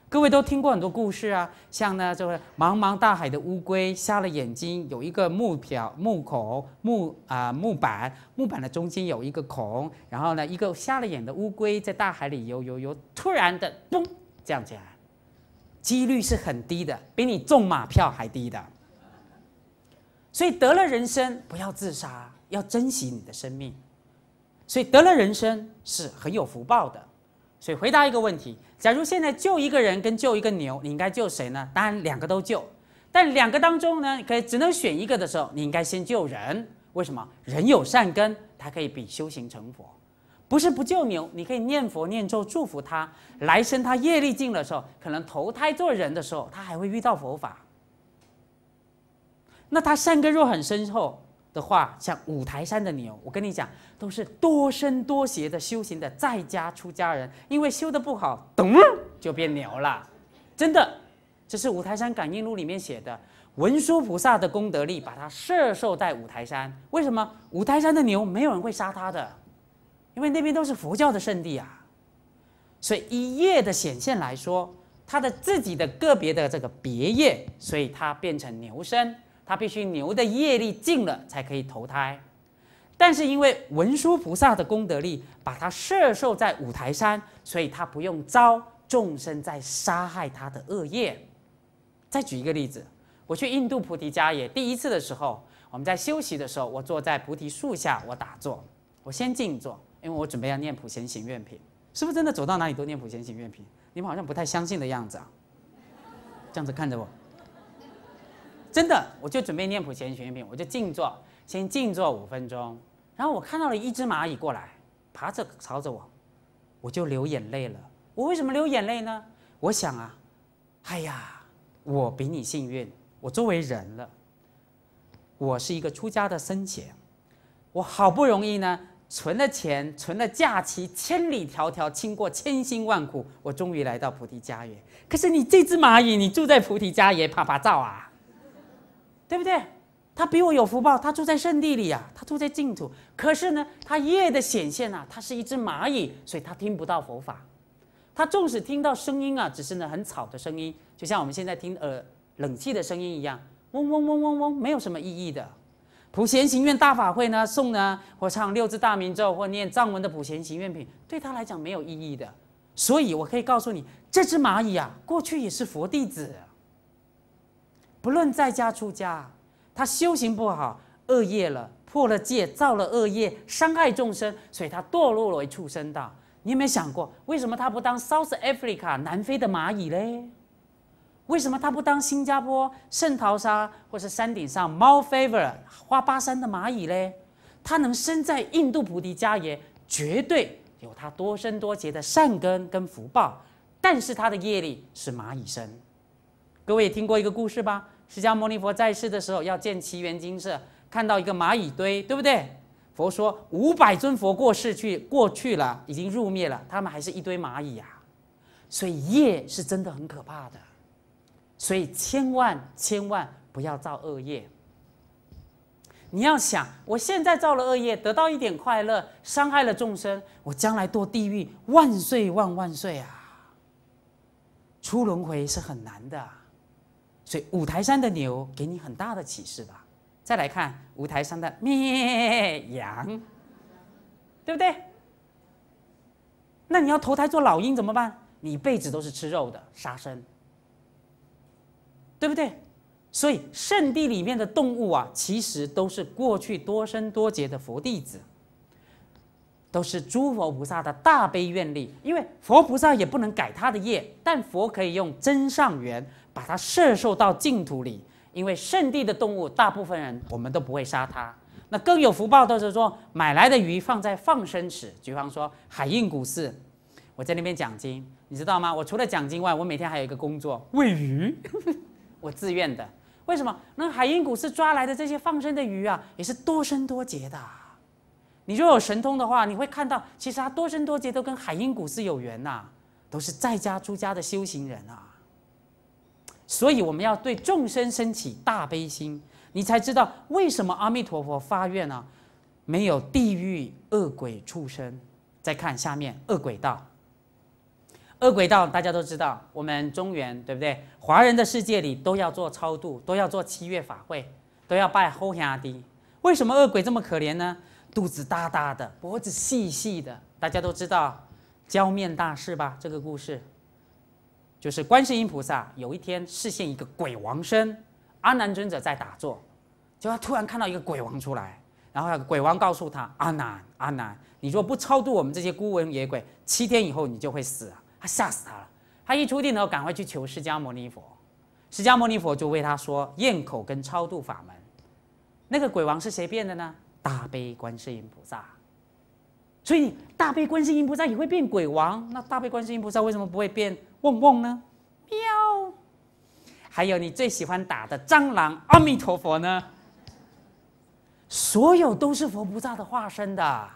各位都听过很多故事啊，像呢，就是茫茫大海的乌龟瞎了眼睛，有一个木瓢、木孔、木啊木板，木板的中间有一个孔，然后呢，一个瞎了眼的乌龟在大海里游游游，突然的嘣，这样子来，几率是很低的，比你中马票还低的。所以得了人生不要自杀，要珍惜你的生命，所以得了人生是很有福报的。所以回答一个问题：假如现在救一个人跟救一个牛，你应该救谁呢？当然两个都救，但两个当中呢，可以只能选一个的时候，你应该先救人。为什么？人有善根，他可以比修行成佛。不是不救牛，你可以念佛念咒祝福他，来生他业力尽的时候，可能投胎做人的时候，他还会遇到佛法。那他善根若很深厚。的话，像五台山的牛，我跟你讲，都是多生多谐的修行的在家出家人，因为修的不好，咚就变牛了，真的，这是五台山感应录里面写的。文殊菩萨的功德力，把它摄受在五台山。为什么五台山的牛没有人会杀他的？因为那边都是佛教的圣地啊。所以业的显现来说，他的自己的个别的这个别业，所以它变成牛身。他必须牛的业力尽了才可以投胎，但是因为文殊菩萨的功德力把他摄受在五台山，所以他不用遭众生在杀害他的恶业。再举一个例子，我去印度菩提迦耶第一次的时候，我们在休息的时候，我坐在菩提树下我打坐，我先静坐，因为我准备要念普贤行愿品。是不是真的走到哪里都念普贤行愿品，你们好像不太相信的样子啊，这样子看着我。真的，我就准备念普贤悬品，我就静坐，先静坐五分钟。然后我看到了一只蚂蚁过来，爬着朝着我，我就流眼泪了。我为什么流眼泪呢？我想啊，哎呀，我比你幸运，我作为人了，我是一个出家的僧贤，我好不容易呢存了钱，存了假期，千里迢迢，经过千辛万苦，我终于来到菩提家园。可是你这只蚂蚁，你住在菩提家园，怕怕灶啊。对不对？他比我有福报，他住在圣地里啊，他住在净土。可是呢，他夜的显现啊，他是一只蚂蚁，所以他听不到佛法。他纵使听到声音啊，只是呢很吵的声音，就像我们现在听呃冷气的声音一样，嗡嗡嗡嗡嗡，没有什么意义的。普贤行愿大法会呢，送呢或唱六字大明咒，或念藏文的普贤行愿品，对他来讲没有意义的。所以我可以告诉你，这只蚂蚁啊，过去也是佛弟子。不论在家出家，他修行不好，恶业了，破了戒，造了恶业，伤害众生，所以他堕落为畜生道。你有没有想过，为什么他不当 South Africa 南非的蚂蚁嘞？为什么他不当新加坡、圣淘沙或是山顶上猫 Favor 花巴山的蚂蚁嘞？他能生在印度菩提家园，绝对有他多生多劫的善根跟福报，但是他的业力是蚂蚁身。各位也听过一个故事吧？释迦牟尼佛在世的时候要建奇缘金色，看到一个蚂蚁堆，对不对？佛说五百尊佛过世去过去了，已经入灭了，他们还是一堆蚂蚁呀。所以业是真的很可怕的，所以千万千万不要造恶业。你要想，我现在造了恶业，得到一点快乐，伤害了众生，我将来堕地狱，万岁万万岁啊！出轮回是很难的。所以五台山的牛给你很大的启示吧。再来看五台山的绵羊，对不对？那你要投胎做老鹰怎么办？你一辈子都是吃肉的，杀生，对不对？所以圣地里面的动物啊，其实都是过去多生多劫的佛弟子，都是诸佛菩萨的大悲愿力。因为佛菩萨也不能改他的业，但佛可以用真上缘。把它摄受到净土里，因为圣地的动物，大部分人我们都不会杀它。那更有福报的是说，买来的鱼放在放生池。比方说，海印古寺，我在那边讲经，你知道吗？我除了讲经外，我每天还有一个工作，喂鱼，我自愿的。为什么？那海印古寺抓来的这些放生的鱼啊，也是多生多劫的。你若有神通的话，你会看到，其实它多生多劫都跟海印古寺有缘呐，都是在家出家的修行人啊。所以我们要对众生生起大悲心，你才知道为什么阿弥陀佛发愿呢？没有地狱恶鬼畜生。再看下面恶鬼道。恶鬼道大家都知道，我们中原对不对？华人的世界里都要做超度，都要做七月法会，都要拜后香的。为什么恶鬼这么可怜呢？肚子大大的，脖子细细的。大家都知道，娇面大士吧？这个故事。就是观世音菩萨有一天视现一个鬼王身，阿难尊者在打坐，就他突然看到一个鬼王出来，然后那个鬼王告诉他：“阿难，阿难，你若不超度我们这些孤魂野鬼，七天以后你就会死啊！”他吓死他了。他一出定以赶快去求释迦牟尼佛，释迦牟尼佛就为他说咽口跟超度法门。那个鬼王是谁变的呢？大悲观世音菩萨。所以大悲观世音菩萨也会变鬼王，那大悲观世音菩萨为什么不会变？嗡嗡呢，喵，还有你最喜欢打的蟑螂，阿弥陀佛呢，所有都是佛菩萨的化身的，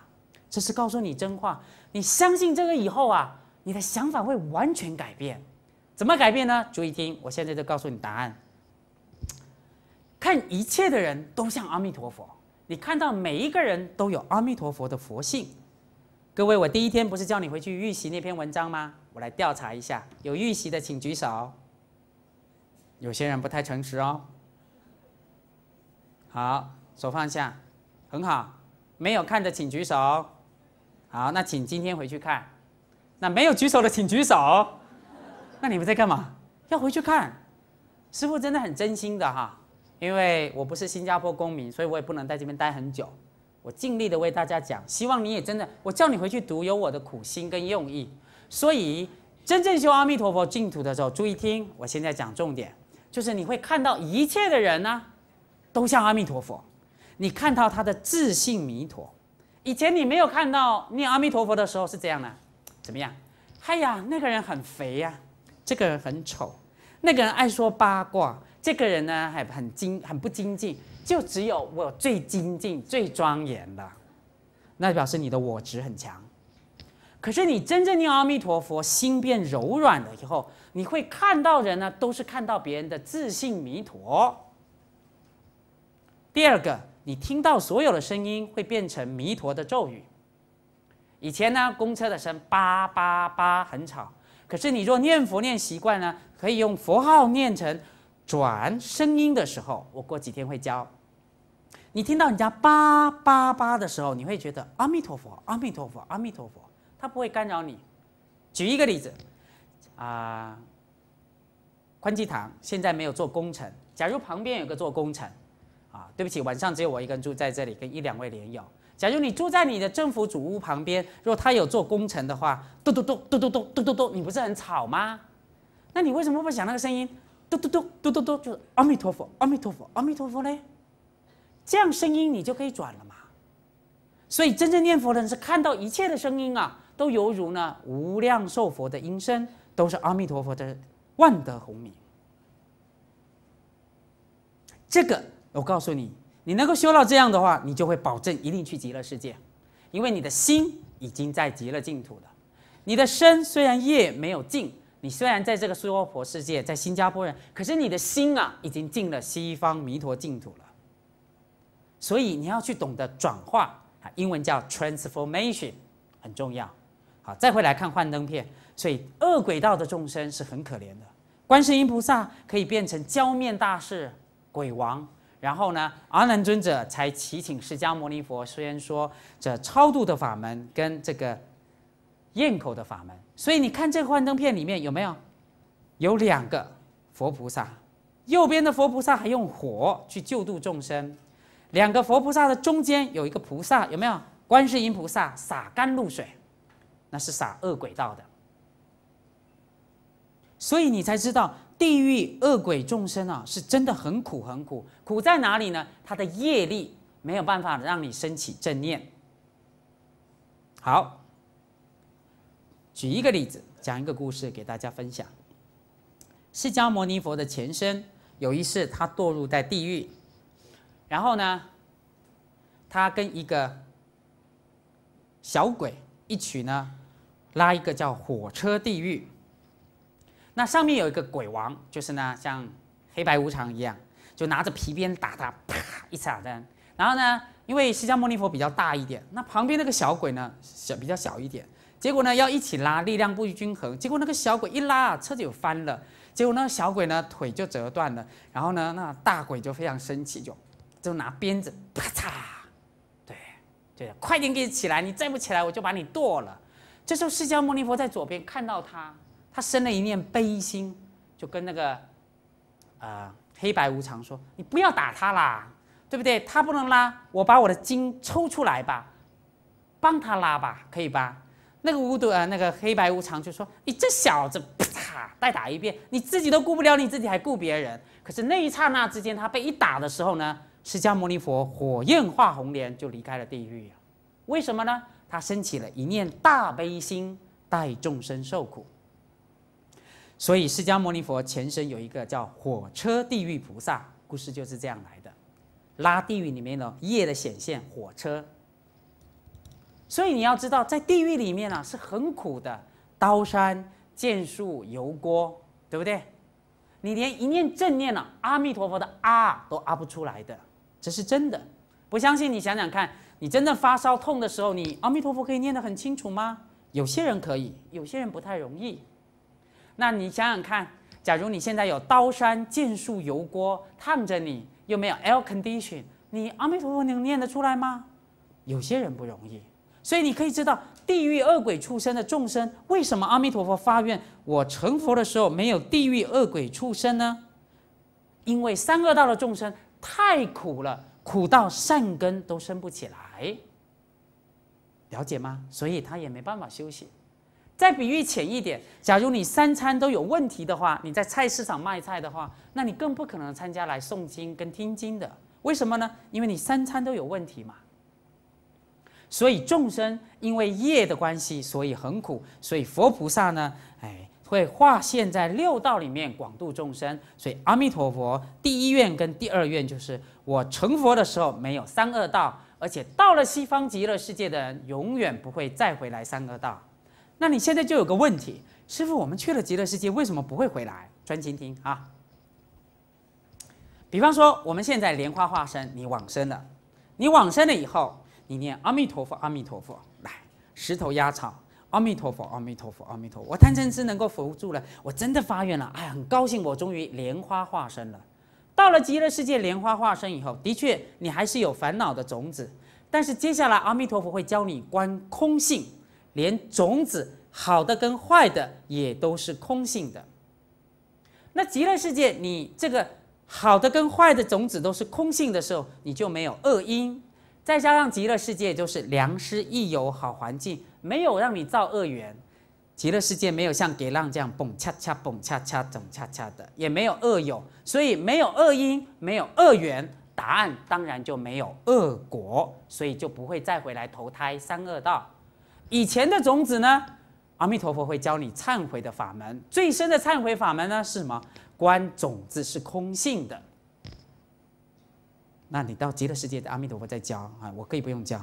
这是告诉你真话。你相信这个以后啊，你的想法会完全改变。怎么改变呢？注意听，我现在就告诉你答案。看一切的人都像阿弥陀佛，你看到每一个人都有阿弥陀佛的佛性。各位，我第一天不是叫你回去预习那篇文章吗？我来调查一下，有预习的请举手。有些人不太诚实哦。好，手放下，很好。没有看的请举手。好，那请今天回去看。那没有举手的请举手。那你们在干嘛？要回去看。师傅真的很真心的哈，因为我不是新加坡公民，所以我也不能在这边待很久。我尽力的为大家讲，希望你也真的。我叫你回去读，有我的苦心跟用意。所以，真正修阿弥陀佛净土的时候，注意听。我现在讲重点，就是你会看到一切的人呢，都像阿弥陀佛。你看到他的自信弥陀。以前你没有看到念阿弥陀佛的时候是这样的，怎么样？哎呀，那个人很肥呀，这个人很丑，那个人爱说八卦，这个人呢还很精，很不精进。就只有我最精进、最庄严的，那表示你的我值很强。可是你真正念阿弥陀佛，心变柔软了以后，你会看到人呢，都是看到别人的自信弥陀。第二个，你听到所有的声音会变成弥陀的咒语。以前呢，公车的声叭叭叭很吵，可是你若念佛念习惯呢，可以用佛号念成。转声音的时候，我过几天会教。你听到人家叭叭叭的时候，你会觉得阿弥陀佛，阿弥陀佛，阿弥陀佛，他不会干扰你。举一个例子，啊，宽济堂现在没有做工程。假如旁边有个做工程，啊，对不起，晚上只有我一个人住在这里，跟一两位莲友。假如你住在你的政府主屋旁边，若他有做工程的话，嘟嘟嘟嘟嘟嘟嘟嘟嘟，你不是很吵吗？那你为什么不响那个声音？嘟嘟嘟嘟嘟嘟，就是阿弥陀佛，阿弥陀佛，阿弥陀佛嘞！这样声音你就可以转了嘛。所以真正念佛的人是看到一切的声音啊，都犹如呢无量寿佛的音声，都是阿弥陀佛的万德洪名。这个我告诉你，你能够修到这样的话，你就会保证一定去极乐世界，因为你的心已经在极乐净土了。你的身虽然业没有尽。你虽然在这个娑婆世界，在新加坡人，可是你的心啊，已经进了西方弥陀净土了。所以你要去懂得转化，啊，英文叫 transformation，很重要。好，再回来看幻灯片，所以恶鬼道的众生是很可怜的。观世音菩萨可以变成娇面大士、鬼王，然后呢，阿难尊者才祈请释迦牟尼佛，虽然说这超度的法门跟这个。咽口的法门，所以你看这个幻灯片里面有没有？有两个佛菩萨，右边的佛菩萨还用火去救度众生，两个佛菩萨的中间有一个菩萨，有没有？观世音菩萨洒甘露水，那是洒恶鬼道的，所以你才知道地狱恶鬼众生啊是真的很苦很苦，苦在哪里呢？他的业力没有办法让你升起正念。好。举一个例子，讲一个故事给大家分享。释迦牟尼佛的前身有一次他堕入在地狱，然后呢，他跟一个小鬼一起呢，拉一个叫火车地狱。那上面有一个鬼王，就是呢像黑白无常一样，就拿着皮鞭打他，啪一这样。然后呢，因为释迦牟尼佛比较大一点，那旁边那个小鬼呢小比较小一点。结果呢，要一起拉，力量不均衡。结果那个小鬼一拉车子就翻了。结果那个小鬼呢，腿就折断了。然后呢，那大鬼就非常生气，就就拿鞭子啪嚓，对，对，快点给起来！你再不起来，我就把你剁了。这时候释迦牟尼佛在左边看到他，他生了一念悲心，就跟那个啊黑白无常说：“你不要打他啦，对不对？他不能拉，我把我的筋抽出来吧，帮他拉吧，可以吧？”那个无毒啊，那个黑白无常就说：“你这小子，啪，再打一遍，你自己都顾不了你自己，还顾别人。”可是那一刹那之间，他被一打的时候呢，释迦牟尼佛火焰化红莲就离开了地狱了。为什么呢？他升起了一念大悲心，带众生受苦。所以释迦牟尼佛前身有一个叫火车地狱菩萨，故事就是这样来的，拉地狱里面的夜的显现，火车。所以你要知道，在地狱里面啊是很苦的，刀山剑树油锅，对不对？你连一念正念呢，阿弥陀佛的啊都啊不出来的，这是真的。不相信你想想看，你真的发烧痛的时候，你阿弥陀佛可以念得很清楚吗？有些人可以，有些人不太容易。那你想想看，假如你现在有刀山剑树油锅烫着你，又没有 air condition，你阿弥陀佛能念得出来吗？有些人不容易。所以你可以知道，地狱恶鬼出生的众生，为什么阿弥陀佛发愿，我成佛的时候没有地狱恶鬼出生呢？因为三恶道的众生太苦了，苦到善根都生不起来，了解吗？所以他也没办法休息。再比喻浅一点，假如你三餐都有问题的话，你在菜市场卖菜的话，那你更不可能参加来诵经跟听经的。为什么呢？因为你三餐都有问题嘛。所以众生因为业的关系，所以很苦。所以佛菩萨呢，哎，会化现在六道里面广度众生。所以阿弥陀佛第一愿跟第二愿就是，我成佛的时候没有三恶道，而且到了西方极乐世界的人永远不会再回来三恶道。那你现在就有个问题，师傅，我们去了极乐世界为什么不会回来？专心听啊。比方说我们现在莲花化身，你往生了，你往生了以后。你念阿弥陀佛，阿弥陀佛，来石头压草，阿弥陀佛，阿弥陀佛，阿弥陀，佛，我贪嗔痴能够扶住了，我真的发愿了，哎，很高兴，我终于莲花化身了。到了极乐世界，莲花化身以后，的确你还是有烦恼的种子，但是接下来阿弥陀佛会教你观空性，连种子好的跟坏的也都是空性的。那极乐世界，你这个好的跟坏的种子都是空性的时候，你就没有恶因。再加上极乐世界就是良师益友好环境，没有让你造恶缘。极乐世界没有像给浪这样蹦恰恰蹦恰恰种恰恰的，也没有恶友，所以没有恶因，没有恶缘，答案当然就没有恶果，所以就不会再回来投胎三恶道。以前的种子呢，阿弥陀佛会教你忏悔的法门，最深的忏悔法门呢是什么？观种子是空性的。那你到极乐世界的阿弥陀佛再教啊，我可以不用教。